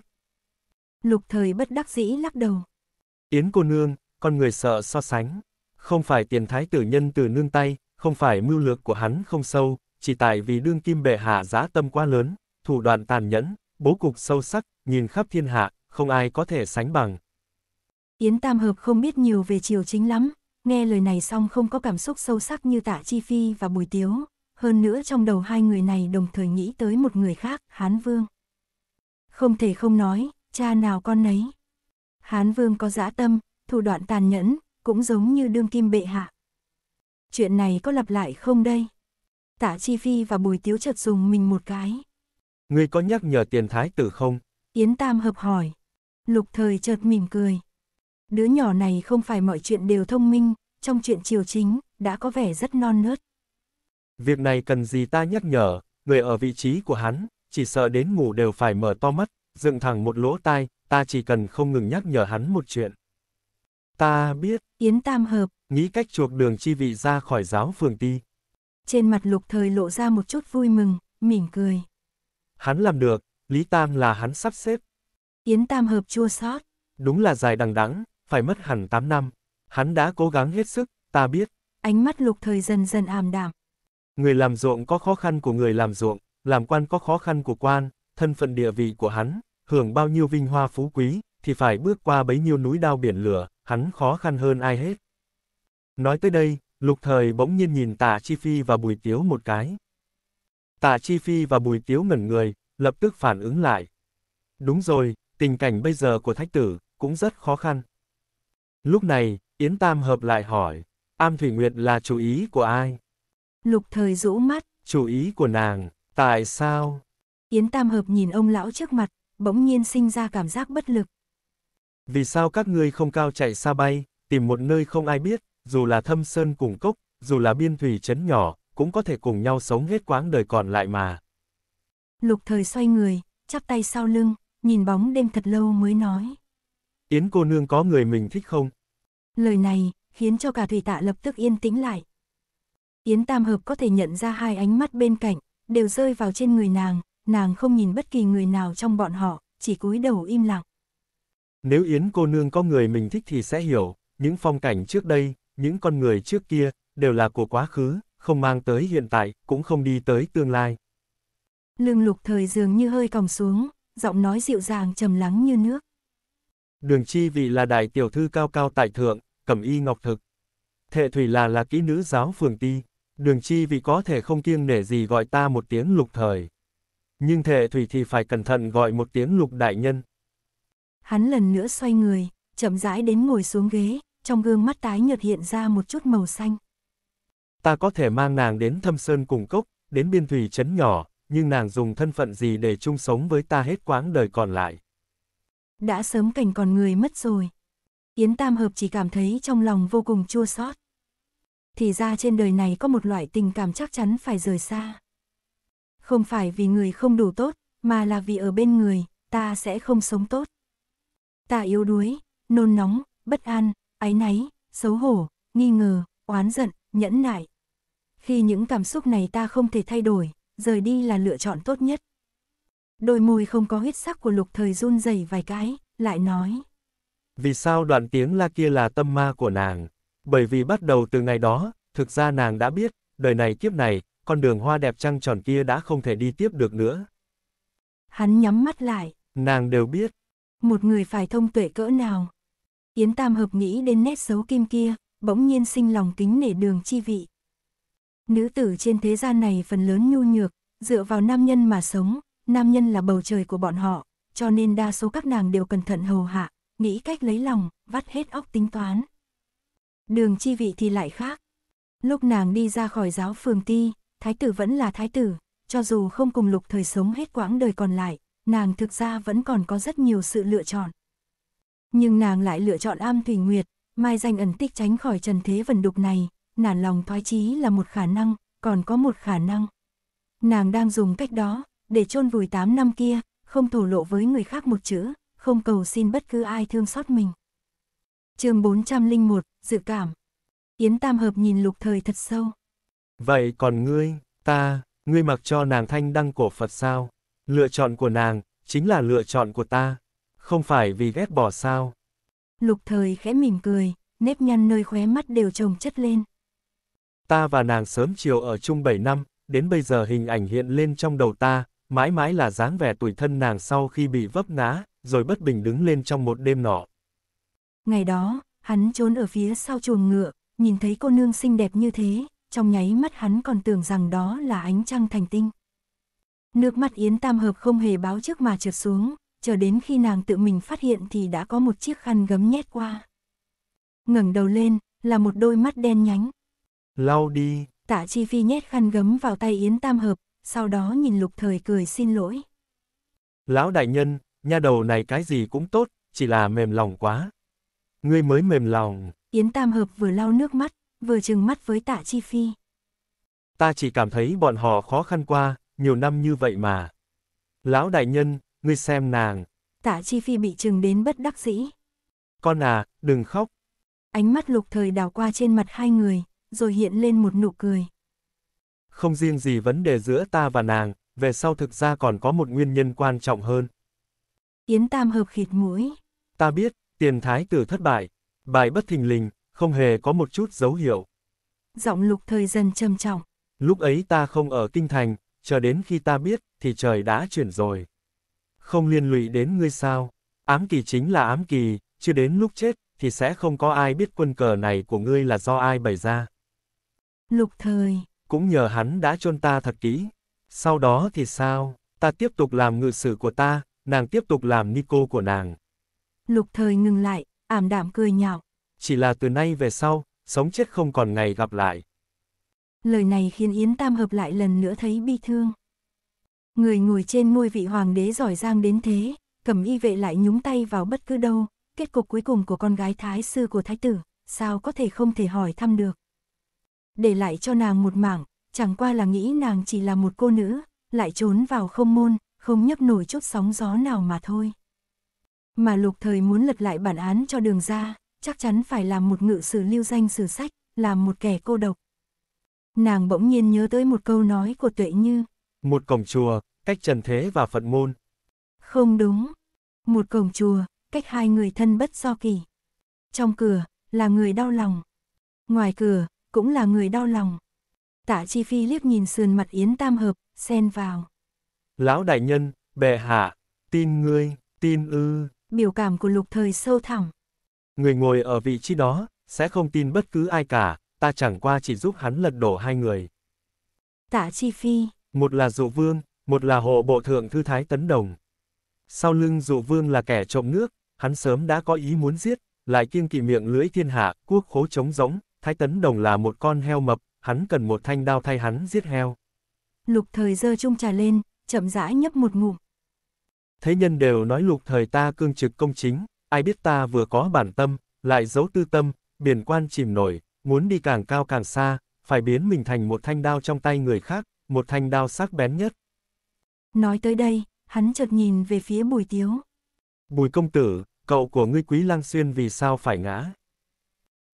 Lục thời bất đắc dĩ lắc đầu. Yến cô nương, con người sợ so sánh. Không phải tiền thái tử nhân từ nương tay, không phải mưu lược của hắn không sâu, chỉ tại vì đương kim bệ hạ giá tâm quá lớn, thủ đoạn tàn nhẫn, bố cục sâu sắc, nhìn khắp thiên hạ, không ai có thể sánh bằng. Yến Tam Hợp không biết nhiều về triều chính lắm, nghe lời này xong không có cảm xúc sâu sắc như Tạ Chi Phi và Bùi Tiếu, hơn nữa trong đầu hai người này đồng thời nghĩ tới một người khác, Hán Vương. Không thể không nói, cha nào con nấy. Hán vương có dã tâm, thủ đoạn tàn nhẫn, cũng giống như đương kim bệ hạ. Chuyện này có lặp lại không đây? Tả Chi Phi và Bùi Tiếu chợt dùng mình một cái. Ngươi có nhắc nhở tiền thái tử không? Yến Tam hợp hỏi. Lục thời chợt mỉm cười. Đứa nhỏ này không phải mọi chuyện đều thông minh, trong chuyện triều chính, đã có vẻ rất non nớt. Việc này cần gì ta nhắc nhở, người ở vị trí của hắn, chỉ sợ đến ngủ đều phải mở to mắt dựng thẳng một lỗ tai, ta chỉ cần không ngừng nhắc nhở hắn một chuyện. Ta biết. Yến Tam Hợp. Nghĩ cách chuộc đường chi vị ra khỏi giáo phường ti. Trên mặt lục thời lộ ra một chút vui mừng, mỉm cười. Hắn làm được, Lý Tam là hắn sắp xếp. Yến Tam Hợp chua sót. Đúng là dài đằng đẵng, phải mất hẳn 8 năm. Hắn đã cố gắng hết sức, ta biết. Ánh mắt lục thời dần dần ảm đạm. Người làm ruộng có khó khăn của người làm ruộng, làm quan có khó khăn của quan, thân phận địa vị của hắn, hưởng bao nhiêu vinh hoa phú quý, thì phải bước qua bấy nhiêu núi đao biển lửa, hắn khó khăn hơn ai hết. Nói tới đây, lục thời bỗng nhiên nhìn tạ Chi Phi và Bùi Tiếu một cái. Tạ Chi Phi và Bùi Tiếu ngẩn người, lập tức phản ứng lại. Đúng rồi, tình cảnh bây giờ của thách tử, cũng rất khó khăn. Lúc này, Yến Tam hợp lại hỏi, Am Thủy Nguyệt là chủ ý của ai? Lục thời rũ mắt. Chủ ý của nàng, tại sao? Yến Tam hợp nhìn ông lão trước mặt, bỗng nhiên sinh ra cảm giác bất lực. Vì sao các ngươi không cao chạy xa bay, tìm một nơi không ai biết, dù là thâm sơn cùng cốc, dù là biên thủy trấn nhỏ, cũng có thể cùng nhau sống hết quãng đời còn lại mà. Lục thời xoay người, chắp tay sau lưng, nhìn bóng đêm thật lâu mới nói. Yến cô nương có người mình thích không? Lời này, khiến cho cả thủy tạ lập tức yên tĩnh lại. Yến Tam Hợp có thể nhận ra hai ánh mắt bên cạnh, đều rơi vào trên người nàng, nàng không nhìn bất kỳ người nào trong bọn họ, chỉ cúi đầu im lặng. Nếu Yến cô nương có người mình thích thì sẽ hiểu, những phong cảnh trước đây, những con người trước kia, đều là của quá khứ, không mang tới hiện tại, cũng không đi tới tương lai. Lương lục thời dường như hơi còng xuống, giọng nói dịu dàng trầm lắng như nước. Đường chi vị là đại tiểu thư cao cao tại thượng, cẩm y ngọc thực. Thệ thủy là là kỹ nữ giáo phường ti, đường chi vị có thể không kiêng nể gì gọi ta một tiếng lục thời. Nhưng thệ thủy thì phải cẩn thận gọi một tiếng lục đại nhân. Hắn lần nữa xoay người, chậm rãi đến ngồi xuống ghế, trong gương mắt tái nhợt hiện ra một chút màu xanh. Ta có thể mang nàng đến thâm sơn cùng cốc, đến biên thủy trấn nhỏ, nhưng nàng dùng thân phận gì để chung sống với ta hết quãng đời còn lại. Đã sớm cảnh còn người mất rồi. Yến Tam Hợp chỉ cảm thấy trong lòng vô cùng chua xót. Thì ra trên đời này có một loại tình cảm chắc chắn phải rời xa không phải vì người không đủ tốt, mà là vì ở bên người, ta sẽ không sống tốt. Ta yếu đuối, nôn nóng, bất an, áy náy, xấu hổ, nghi ngờ, oán giận, nhẫn nại. Khi những cảm xúc này ta không thể thay đổi, rời đi là lựa chọn tốt nhất. Đôi môi không có huyết sắc của lục thời run rẩy vài cái, lại nói. Vì sao đoạn tiếng la kia là tâm ma của nàng? Bởi vì bắt đầu từ ngày đó, thực ra nàng đã biết, đời này kiếp này, con đường hoa đẹp trăng tròn kia đã không thể đi tiếp được nữa. Hắn nhắm mắt lại. Nàng đều biết. Một người phải thông tuệ cỡ nào. Yến Tam hợp nghĩ đến nét xấu kim kia, bỗng nhiên sinh lòng kính nể đường chi vị. Nữ tử trên thế gian này phần lớn nhu nhược, dựa vào nam nhân mà sống, nam nhân là bầu trời của bọn họ, cho nên đa số các nàng đều cẩn thận hầu hạ, nghĩ cách lấy lòng, vắt hết óc tính toán. Đường chi vị thì lại khác. Lúc nàng đi ra khỏi giáo phường ti, thái tử vẫn là thái tử, cho dù không cùng lục thời sống hết quãng đời còn lại, nàng thực ra vẫn còn có rất nhiều sự lựa chọn. Nhưng nàng lại lựa chọn am thủy nguyệt, mai danh ẩn tích tránh khỏi trần thế vần đục này, nản lòng thoái chí là một khả năng, còn có một khả năng. Nàng đang dùng cách đó, để chôn vùi 8 năm kia, không thổ lộ với người khác một chữ, không cầu xin bất cứ ai thương xót mình. chương 401, Dự cảm Yến Tam Hợp nhìn lục thời thật sâu. Vậy còn ngươi, ta, ngươi mặc cho nàng thanh đăng cổ Phật sao? Lựa chọn của nàng, chính là lựa chọn của ta. Không phải vì ghét bỏ sao? Lục thời khẽ mỉm cười, nếp nhăn nơi khóe mắt đều trồng chất lên. Ta và nàng sớm chiều ở chung 7 năm, đến bây giờ hình ảnh hiện lên trong đầu ta, mãi mãi là dáng vẻ tuổi thân nàng sau khi bị vấp ngã, rồi bất bình đứng lên trong một đêm nọ. Ngày đó, hắn trốn ở phía sau chuồng ngựa, nhìn thấy cô nương xinh đẹp như thế, trong nháy mắt hắn còn tưởng rằng đó là ánh trăng thành tinh. Nước mắt Yến Tam Hợp không hề báo trước mà trượt xuống, chờ đến khi nàng tự mình phát hiện thì đã có một chiếc khăn gấm nhét qua. ngẩng đầu lên, là một đôi mắt đen nhánh. Lau đi. Tạ Chi Phi nhét khăn gấm vào tay Yến Tam Hợp, sau đó nhìn lục thời cười xin lỗi. Lão đại nhân, nha đầu này cái gì cũng tốt, chỉ là mềm lòng quá. Ngươi mới mềm lòng. Yến Tam Hợp vừa lau nước mắt, vừa chừng mắt với tạ chi phi. Ta chỉ cảm thấy bọn họ khó khăn qua, nhiều năm như vậy mà. Lão đại nhân, ngươi xem nàng. Tạ chi phi bị chừng đến bất đắc dĩ. Con à, đừng khóc. Ánh mắt lục thời đào qua trên mặt hai người, rồi hiện lên một nụ cười. Không riêng gì vấn đề giữa ta và nàng, về sau thực ra còn có một nguyên nhân quan trọng hơn. Yến Tam hợp khịt mũi. Ta biết, tiền thái tử thất bại, bại bất thình lình, không hề có một chút dấu hiệu. Giọng lục thời dần trầm trọng. Lúc ấy ta không ở kinh thành, chờ đến khi ta biết, thì trời đã chuyển rồi. Không liên lụy đến ngươi sao? Ám kỳ chính là ám kỳ, chưa đến lúc chết, thì sẽ không có ai biết quân cờ này của ngươi là do ai bày ra. Lục thời. Cũng nhờ hắn đã chôn ta thật kỹ. Sau đó thì sao? Ta tiếp tục làm ngự sử của ta, nàng tiếp tục làm nico của nàng. Lục thời ngừng lại, ảm đạm cười nhạo chỉ là từ nay về sau, sống chết không còn ngày gặp lại. Lời này khiến Yến Tam hợp lại lần nữa thấy bi thương. Người ngồi trên môi vị hoàng đế giỏi giang đến thế, cầm y vệ lại nhúng tay vào bất cứ đâu, kết cục cuối cùng của con gái thái sư của thái tử, sao có thể không thể hỏi thăm được. Để lại cho nàng một mảng, chẳng qua là nghĩ nàng chỉ là một cô nữ, lại trốn vào không môn, không nhấp nổi chút sóng gió nào mà thôi. Mà lục thời muốn lật lại bản án cho đường ra, chắc chắn phải làm một ngự sử lưu danh sử sách, làm một kẻ cô độc. Nàng bỗng nhiên nhớ tới một câu nói của Tuệ Như. Một cổng chùa, cách trần thế và phận môn. Không đúng. Một cổng chùa, cách hai người thân bất do kỳ. Trong cửa, là người đau lòng. Ngoài cửa, cũng là người đau lòng. Tạ Chi Phi liếc nhìn sườn mặt Yến Tam Hợp, xen vào. Lão đại nhân, bệ hạ, tin ngươi, tin ư. Biểu cảm của lục thời sâu thẳm. Người ngồi ở vị trí đó, sẽ không tin bất cứ ai cả, ta chẳng qua chỉ giúp hắn lật đổ hai người. Tạ Chi Phi. Một là dụ vương, một là hộ bộ thượng thư thái tấn đồng. Sau lưng dụ vương là kẻ trộm nước, hắn sớm đã có ý muốn giết, lại kiêng kỵ miệng lưỡi thiên hạ, quốc khố trống rỗng, thái tấn đồng là một con heo mập, hắn cần một thanh đao thay hắn giết heo. Lục thời dơ chung trà lên, chậm rãi nhấp một ngụm. Thế nhân đều nói lục thời ta cương trực công chính, Ai biết ta vừa có bản tâm, lại giấu tư tâm, biển quan chìm nổi, muốn đi càng cao càng xa, phải biến mình thành một thanh đao trong tay người khác, một thanh đao sắc bén nhất. Nói tới đây, hắn chợt nhìn về phía Bùi Tiếu. Bùi công tử, cậu của ngươi quý lang xuyên vì sao phải ngã?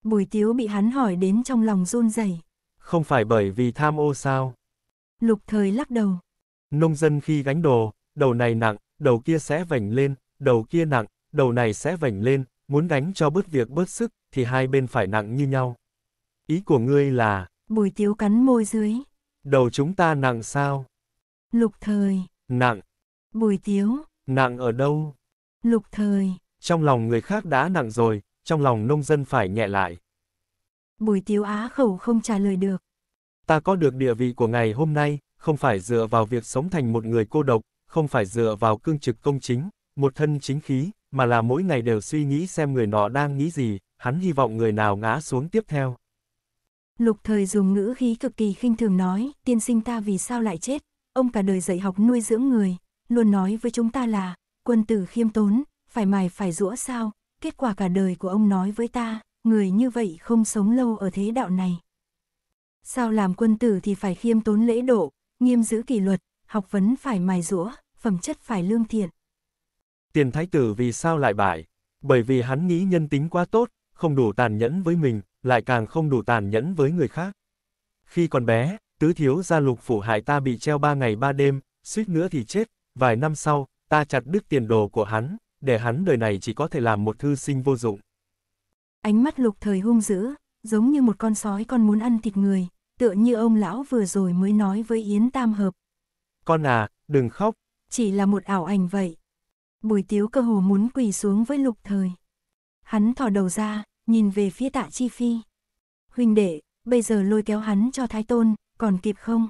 Bùi Tiếu bị hắn hỏi đến trong lòng run rẩy. Không phải bởi vì tham ô sao? Lục thời lắc đầu. Nông dân khi gánh đồ, đầu này nặng, đầu kia sẽ vảnh lên, đầu kia nặng, đầu này sẽ vảnh lên, muốn đánh cho bớt việc bớt sức, thì hai bên phải nặng như nhau. Ý của ngươi là... Bùi tiếu cắn môi dưới. Đầu chúng ta nặng sao? Lục thời. Nặng. Bùi tiếu. Nặng ở đâu? Lục thời. Trong lòng người khác đã nặng rồi, trong lòng nông dân phải nhẹ lại. Bùi tiếu á khẩu không trả lời được. Ta có được địa vị của ngày hôm nay, không phải dựa vào việc sống thành một người cô độc, không phải dựa vào cương trực công chính, một thân chính khí, mà là mỗi ngày đều suy nghĩ xem người nọ đang nghĩ gì, hắn hy vọng người nào ngã xuống tiếp theo. Lục thời dùng ngữ khí cực kỳ khinh thường nói, tiên sinh ta vì sao lại chết, ông cả đời dạy học nuôi dưỡng người, luôn nói với chúng ta là, quân tử khiêm tốn, phải mài phải rũa sao, kết quả cả đời của ông nói với ta, người như vậy không sống lâu ở thế đạo này. Sao làm quân tử thì phải khiêm tốn lễ độ, nghiêm giữ kỷ luật, học vấn phải mài rũa, phẩm chất phải lương thiện tiền thái tử vì sao lại bại? Bởi vì hắn nghĩ nhân tính quá tốt, không đủ tàn nhẫn với mình, lại càng không đủ tàn nhẫn với người khác. Khi còn bé, tứ thiếu gia lục phủ hại ta bị treo ba ngày ba đêm, suýt nữa thì chết, vài năm sau, ta chặt đứt tiền đồ của hắn, để hắn đời này chỉ có thể làm một thư sinh vô dụng. Ánh mắt lục thời hung dữ, giống như một con sói con muốn ăn thịt người, tựa như ông lão vừa rồi mới nói với Yến Tam Hợp. Con à, đừng khóc. Chỉ là một ảo ảnh vậy. Bùi Tiếu cơ hồ muốn quỳ xuống với lục thời. Hắn thò đầu ra, nhìn về phía tạ Chi Phi. Huynh đệ, bây giờ lôi kéo hắn cho Thái Tôn, còn kịp không?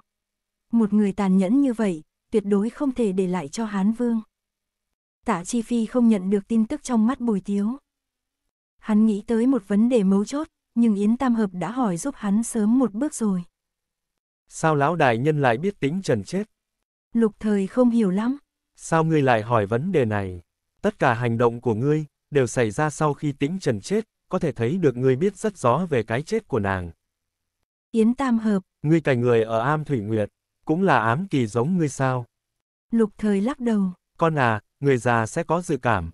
Một người tàn nhẫn như vậy, tuyệt đối không thể để lại cho Hán Vương. Tạ Chi Phi không nhận được tin tức trong mắt Bùi Tiếu. Hắn nghĩ tới một vấn đề mấu chốt, nhưng Yến Tam Hợp đã hỏi giúp hắn sớm một bước rồi. Sao lão đại nhân lại biết tính trần chết? Lục thời không hiểu lắm. Sao ngươi lại hỏi vấn đề này? Tất cả hành động của ngươi, đều xảy ra sau khi tĩnh trần chết, có thể thấy được ngươi biết rất rõ về cái chết của nàng. Yến Tam Hợp. Ngươi cài người ở Am Thủy Nguyệt, cũng là ám kỳ giống ngươi sao? Lục thời lắc đầu. Con à, người già sẽ có dự cảm.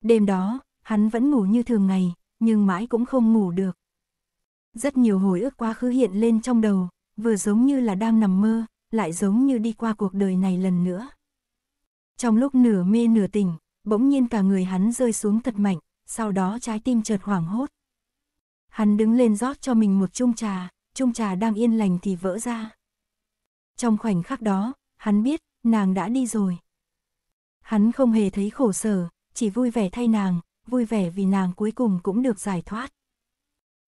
Đêm đó, hắn vẫn ngủ như thường ngày, nhưng mãi cũng không ngủ được. Rất nhiều hồi ức quá khứ hiện lên trong đầu, vừa giống như là đang nằm mơ, lại giống như đi qua cuộc đời này lần nữa. Trong lúc nửa mê nửa tỉnh, bỗng nhiên cả người hắn rơi xuống thật mạnh, sau đó trái tim chợt hoảng hốt. Hắn đứng lên rót cho mình một chung trà, chung trà đang yên lành thì vỡ ra. Trong khoảnh khắc đó, hắn biết, nàng đã đi rồi. Hắn không hề thấy khổ sở, chỉ vui vẻ thay nàng, vui vẻ vì nàng cuối cùng cũng được giải thoát.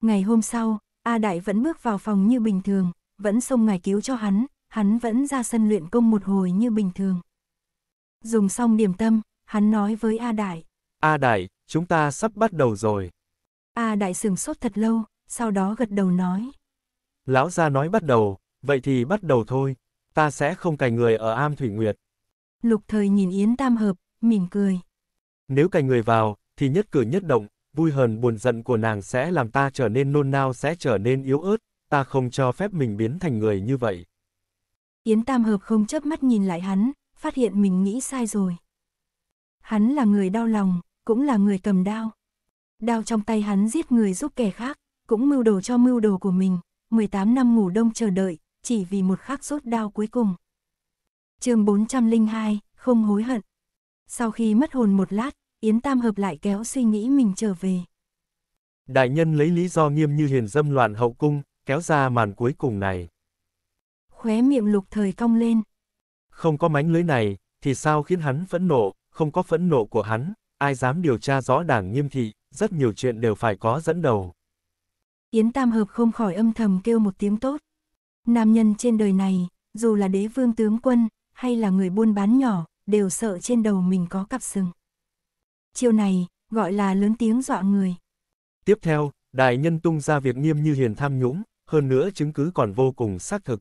Ngày hôm sau, A Đại vẫn bước vào phòng như bình thường, vẫn xông ngài cứu cho hắn, hắn vẫn ra sân luyện công một hồi như bình thường. Dùng xong điểm tâm, hắn nói với A Đại. A Đại, chúng ta sắp bắt đầu rồi. A Đại sừng sốt thật lâu, sau đó gật đầu nói. Lão gia nói bắt đầu, vậy thì bắt đầu thôi, ta sẽ không cài người ở am thủy nguyệt. Lục thời nhìn Yến Tam Hợp, mỉm cười. Nếu cài người vào, thì nhất cử nhất động, vui hờn buồn giận của nàng sẽ làm ta trở nên nôn nao sẽ trở nên yếu ớt, ta không cho phép mình biến thành người như vậy. Yến Tam Hợp không chớp mắt nhìn lại hắn, phát hiện mình nghĩ sai rồi. Hắn là người đau lòng, cũng là người cầm đao. Đao trong tay hắn giết người giúp kẻ khác, cũng mưu đồ cho mưu đồ của mình, 18 năm ngủ đông chờ đợi, chỉ vì một khắc rút đao cuối cùng. chương 402, không hối hận. Sau khi mất hồn một lát, Yến Tam hợp lại kéo suy nghĩ mình trở về. Đại nhân lấy lý do nghiêm như hiền dâm loạn hậu cung, kéo ra màn cuối cùng này. Khóe miệng lục thời cong lên, không có mánh lưới này, thì sao khiến hắn phẫn nộ, không có phẫn nộ của hắn, ai dám điều tra rõ đảng nghiêm thị, rất nhiều chuyện đều phải có dẫn đầu. Yến Tam Hợp không khỏi âm thầm kêu một tiếng tốt. Nam nhân trên đời này, dù là đế vương tướng quân, hay là người buôn bán nhỏ, đều sợ trên đầu mình có cặp sừng. Chiêu này, gọi là lớn tiếng dọa người. Tiếp theo, đại nhân tung ra việc nghiêm như hiền tham nhũng, hơn nữa chứng cứ còn vô cùng xác thực.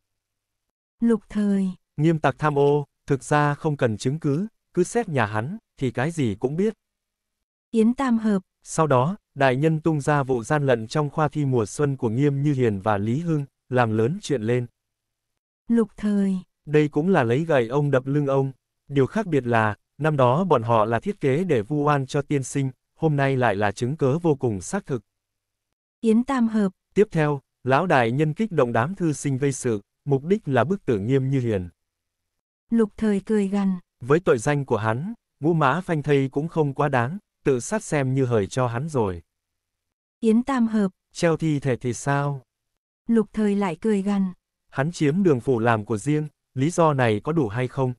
Lục thời, Nghiêm tặc tham ô, thực ra không cần chứng cứ, cứ xét nhà hắn, thì cái gì cũng biết. Yến Tam Hợp Sau đó, đại nhân tung ra vụ gian lận trong khoa thi mùa xuân của Nghiêm Như Hiền và Lý Hưng, làm lớn chuyện lên. Lục thời Đây cũng là lấy gậy ông đập lưng ông. Điều khác biệt là, năm đó bọn họ là thiết kế để vu oan cho tiên sinh, hôm nay lại là chứng cớ vô cùng xác thực. Yến Tam Hợp Tiếp theo, lão đại nhân kích động đám thư sinh gây sự, mục đích là bức tử Nghiêm Như Hiền. Lục thời cười gằn. Với tội danh của hắn, ngũ mã phanh thây cũng không quá đáng, tự sát xem như hời cho hắn rồi. Yến tam hợp. Treo thi thể thì sao? Lục thời lại cười gằn. Hắn chiếm đường phủ làm của riêng, lý do này có đủ hay không?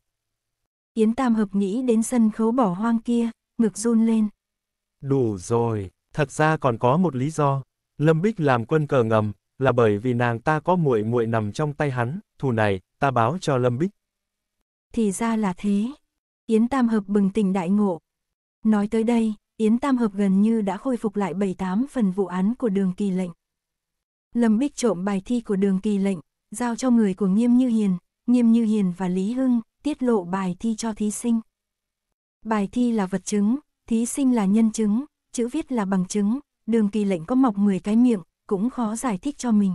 Yến tam hợp nghĩ đến sân khấu bỏ hoang kia, ngực run lên. Đủ rồi, thật ra còn có một lý do. Lâm Bích làm quân cờ ngầm, là bởi vì nàng ta có muội muội nằm trong tay hắn, thù này, ta báo cho Lâm Bích thì ra là thế. Yến Tam Hợp bừng tỉnh đại ngộ. Nói tới đây, Yến Tam Hợp gần như đã khôi phục lại 7-8 phần vụ án của đường kỳ lệnh. Lâm Bích trộm bài thi của đường kỳ lệnh, giao cho người của Nghiêm Như Hiền, Nghiêm Như Hiền và Lý Hưng tiết lộ bài thi cho thí sinh. Bài thi là vật chứng, thí sinh là nhân chứng, chữ viết là bằng chứng, đường kỳ lệnh có mọc 10 cái miệng, cũng khó giải thích cho mình.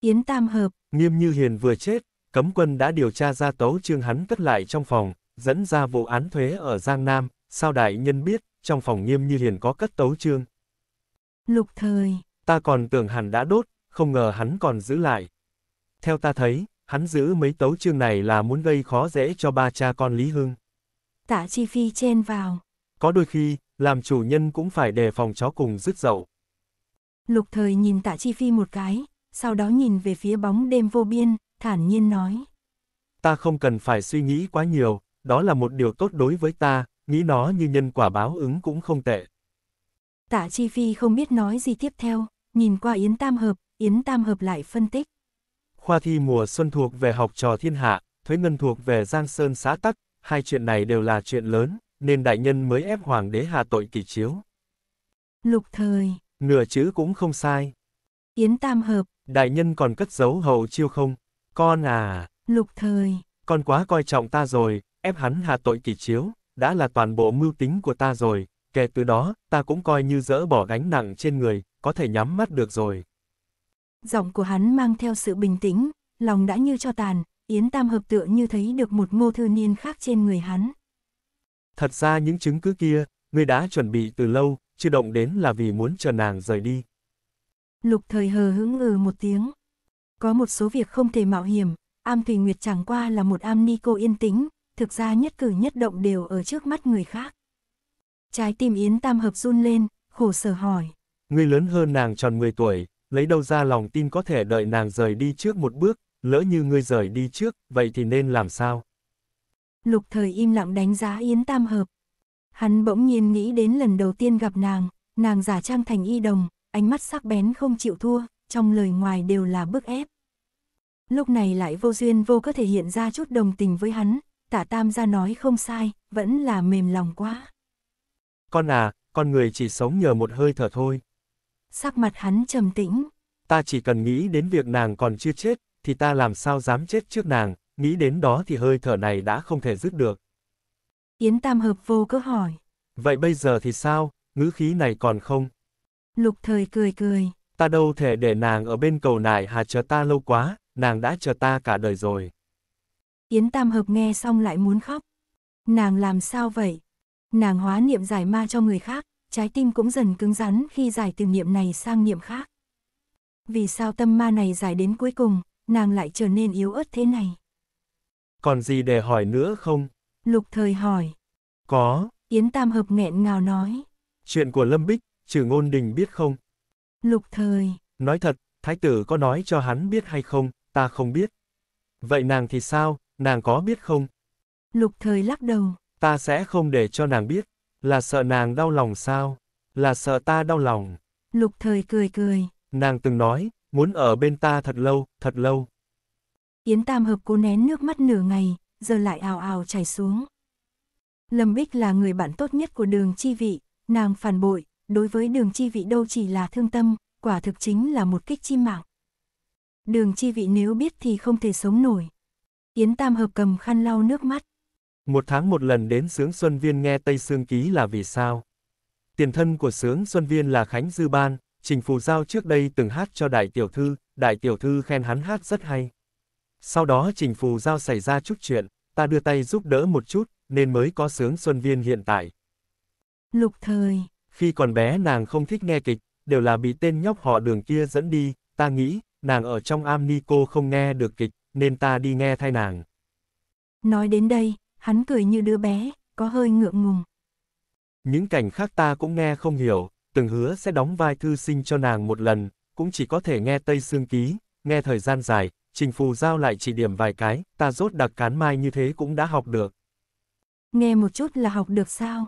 Yến Tam Hợp Nghiêm Như Hiền vừa chết, cấm quân đã điều tra ra tấu trương hắn cất lại trong phòng, dẫn ra vụ án thuế ở Giang Nam, sao đại nhân biết, trong phòng nghiêm như hiền có cất tấu trương. Lục thời. Ta còn tưởng hẳn đã đốt, không ngờ hắn còn giữ lại. Theo ta thấy, hắn giữ mấy tấu chương này là muốn gây khó dễ cho ba cha con Lý Hưng. Tạ Chi Phi chen vào. Có đôi khi, làm chủ nhân cũng phải đề phòng chó cùng rứt dậu. Lục thời nhìn Tạ Chi Phi một cái, sau đó nhìn về phía bóng đêm vô biên, thản nhiên nói. Ta không cần phải suy nghĩ quá nhiều, đó là một điều tốt đối với ta, nghĩ nó như nhân quả báo ứng cũng không tệ. Tạ Chi Phi không biết nói gì tiếp theo, nhìn qua Yến Tam Hợp, Yến Tam Hợp lại phân tích. Khoa thi mùa xuân thuộc về học trò thiên hạ, thuế ngân thuộc về Giang Sơn xá tắc, hai chuyện này đều là chuyện lớn, nên đại nhân mới ép hoàng đế hạ tội kỳ chiếu. Lục thời. Nửa chữ cũng không sai. Yến Tam Hợp. Đại nhân còn cất giấu hậu chiêu không? Con à! Lục thời! Con quá coi trọng ta rồi, ép hắn hạ tội kỳ chiếu, đã là toàn bộ mưu tính của ta rồi, kể từ đó, ta cũng coi như dỡ bỏ gánh nặng trên người, có thể nhắm mắt được rồi. Giọng của hắn mang theo sự bình tĩnh, lòng đã như cho tàn, Yến Tam hợp tựa như thấy được một ngô thư niên khác trên người hắn. Thật ra những chứng cứ kia, người đã chuẩn bị từ lâu, chưa động đến là vì muốn chờ nàng rời đi. Lục thời hờ hững ừ một tiếng, có một số việc không thể mạo hiểm, am Thùy Nguyệt chẳng qua là một am ni cô yên tĩnh, thực ra nhất cử nhất động đều ở trước mắt người khác. Trái tim Yến Tam Hợp run lên, khổ sở hỏi. Ngươi lớn hơn nàng tròn 10 tuổi, lấy đâu ra lòng tin có thể đợi nàng rời đi trước một bước, lỡ như ngươi rời đi trước, vậy thì nên làm sao? Lục thời im lặng đánh giá Yến Tam Hợp. Hắn bỗng nhiên nghĩ đến lần đầu tiên gặp nàng, nàng giả trang thành y đồng, ánh mắt sắc bén không chịu thua, trong lời ngoài đều là bức ép. Lúc này lại vô duyên vô có thể hiện ra chút đồng tình với hắn, tả tam gia nói không sai, vẫn là mềm lòng quá. Con à, con người chỉ sống nhờ một hơi thở thôi. Sắc mặt hắn trầm tĩnh. Ta chỉ cần nghĩ đến việc nàng còn chưa chết, thì ta làm sao dám chết trước nàng, nghĩ đến đó thì hơi thở này đã không thể dứt được. Yến Tam Hợp vô cớ hỏi. Vậy bây giờ thì sao, ngữ khí này còn không? Lục thời cười cười, ta đâu thể để nàng ở bên cầu nải hà chờ ta lâu quá, nàng đã chờ ta cả đời rồi. Yến Tam Hợp nghe xong lại muốn khóc. Nàng làm sao vậy? Nàng hóa niệm giải ma cho người khác, trái tim cũng dần cứng rắn khi giải từ niệm này sang niệm khác. Vì sao tâm ma này giải đến cuối cùng, nàng lại trở nên yếu ớt thế này? Còn gì để hỏi nữa không? Lục thời hỏi. Có. Yến Tam Hợp nghẹn ngào nói. Chuyện của Lâm Bích, trừ ngôn đình biết không? Lục thời. Nói thật, thái tử có nói cho hắn biết hay không, ta không biết. Vậy nàng thì sao, nàng có biết không? Lục thời lắc đầu. Ta sẽ không để cho nàng biết, là sợ nàng đau lòng sao? Là sợ ta đau lòng. Lục thời cười cười. Nàng từng nói, muốn ở bên ta thật lâu, thật lâu. Yến Tam Hợp cố nén nước mắt nửa ngày, giờ lại ào ào chảy xuống. Lâm Bích là người bạn tốt nhất của đường chi vị, nàng phản bội, đối với đường chi vị đâu chỉ là thương tâm, quả thực chính là một kích chim mạng. Đường chi vị nếu biết thì không thể sống nổi. Yến Tam Hợp cầm khăn lau nước mắt. Một tháng một lần đến sướng Xuân Viên nghe Tây Sương Ký là vì sao? Tiền thân của sướng Xuân Viên là Khánh Dư Ban, Trình Phù Giao trước đây từng hát cho Đại Tiểu Thư, Đại Tiểu Thư khen hắn hát rất hay. Sau đó Trình Phù Giao xảy ra chút chuyện, ta đưa tay giúp đỡ một chút, nên mới có sướng Xuân Viên hiện tại. Lục thời khi còn bé nàng không thích nghe kịch, đều là bị tên nhóc họ đường kia dẫn đi, ta nghĩ, nàng ở trong am ni cô không nghe được kịch, nên ta đi nghe thay nàng. Nói đến đây, hắn cười như đứa bé, có hơi ngượng ngùng. Những cảnh khác ta cũng nghe không hiểu, từng hứa sẽ đóng vai thư sinh cho nàng một lần, cũng chỉ có thể nghe Tây Sương Ký, nghe thời gian dài, Trình Phù Giao lại chỉ điểm vài cái, ta rốt đặc cán mai như thế cũng đã học được. Nghe một chút là học được sao?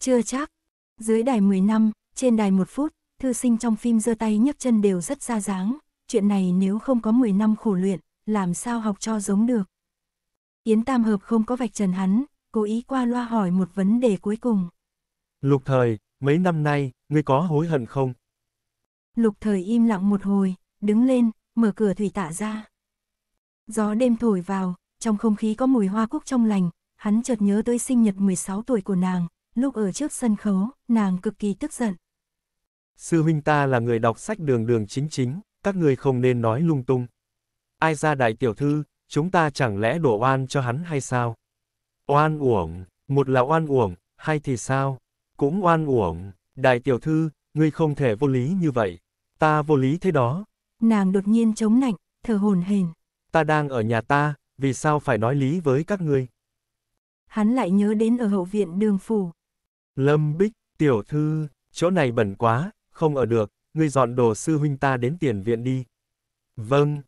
Chưa chắc, dưới đài 10 năm, trên đài 1 phút, thư sinh trong phim giơ tay nhấc chân đều rất ra dáng, chuyện này nếu không có 10 năm khổ luyện, làm sao học cho giống được. Yến Tam Hợp không có vạch trần hắn, cố ý qua loa hỏi một vấn đề cuối cùng. Lục thời, mấy năm nay, ngươi có hối hận không? Lục thời im lặng một hồi, đứng lên, mở cửa thủy tạ ra. Gió đêm thổi vào, trong không khí có mùi hoa cúc trong lành, hắn chợt nhớ tới sinh nhật 16 tuổi của nàng, lúc ở trước sân khấu, nàng cực kỳ tức giận. Sư huynh ta là người đọc sách đường đường chính chính, các người không nên nói lung tung. Ai ra đại tiểu thư, chúng ta chẳng lẽ đổ oan cho hắn hay sao? Oan uổng, một là oan uổng, hai thì sao? Cũng oan uổng, đại tiểu thư, ngươi không thể vô lý như vậy. Ta vô lý thế đó. Nàng đột nhiên chống nạnh, thở hồn hển. Ta đang ở nhà ta, vì sao phải nói lý với các ngươi? Hắn lại nhớ đến ở hậu viện đường phủ, Lâm Bích, tiểu thư, chỗ này bẩn quá, không ở được, ngươi dọn đồ sư huynh ta đến tiền viện đi. Vâng.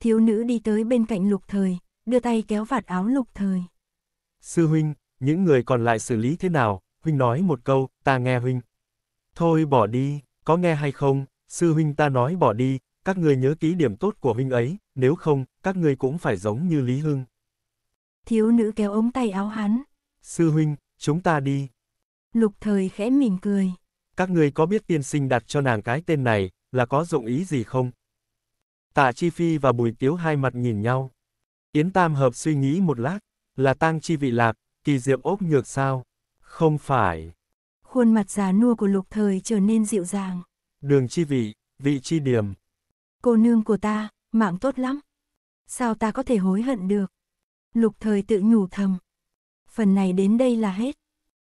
Thiếu nữ đi tới bên cạnh lục thời, đưa tay kéo vạt áo lục thời. Sư huynh, những người còn lại xử lý thế nào, huynh nói một câu, ta nghe huynh. Thôi bỏ đi, có nghe hay không, sư huynh ta nói bỏ đi, các người nhớ ký điểm tốt của huynh ấy, nếu không, các người cũng phải giống như Lý Hưng. Thiếu nữ kéo ống tay áo hắn. Sư huynh, chúng ta đi, Lục thời khẽ mỉm cười. Các ngươi có biết tiên sinh đặt cho nàng cái tên này, là có dụng ý gì không? Tạ Chi Phi và Bùi Tiếu hai mặt nhìn nhau. Yến Tam Hợp suy nghĩ một lát, là tang chi vị lạc, kỳ diệm ốp nhược sao? Không phải. Khuôn mặt già nua của lục thời trở nên dịu dàng. Đường chi vị, vị chi điểm. Cô nương của ta, mạng tốt lắm. Sao ta có thể hối hận được? Lục thời tự nhủ thầm. Phần này đến đây là hết.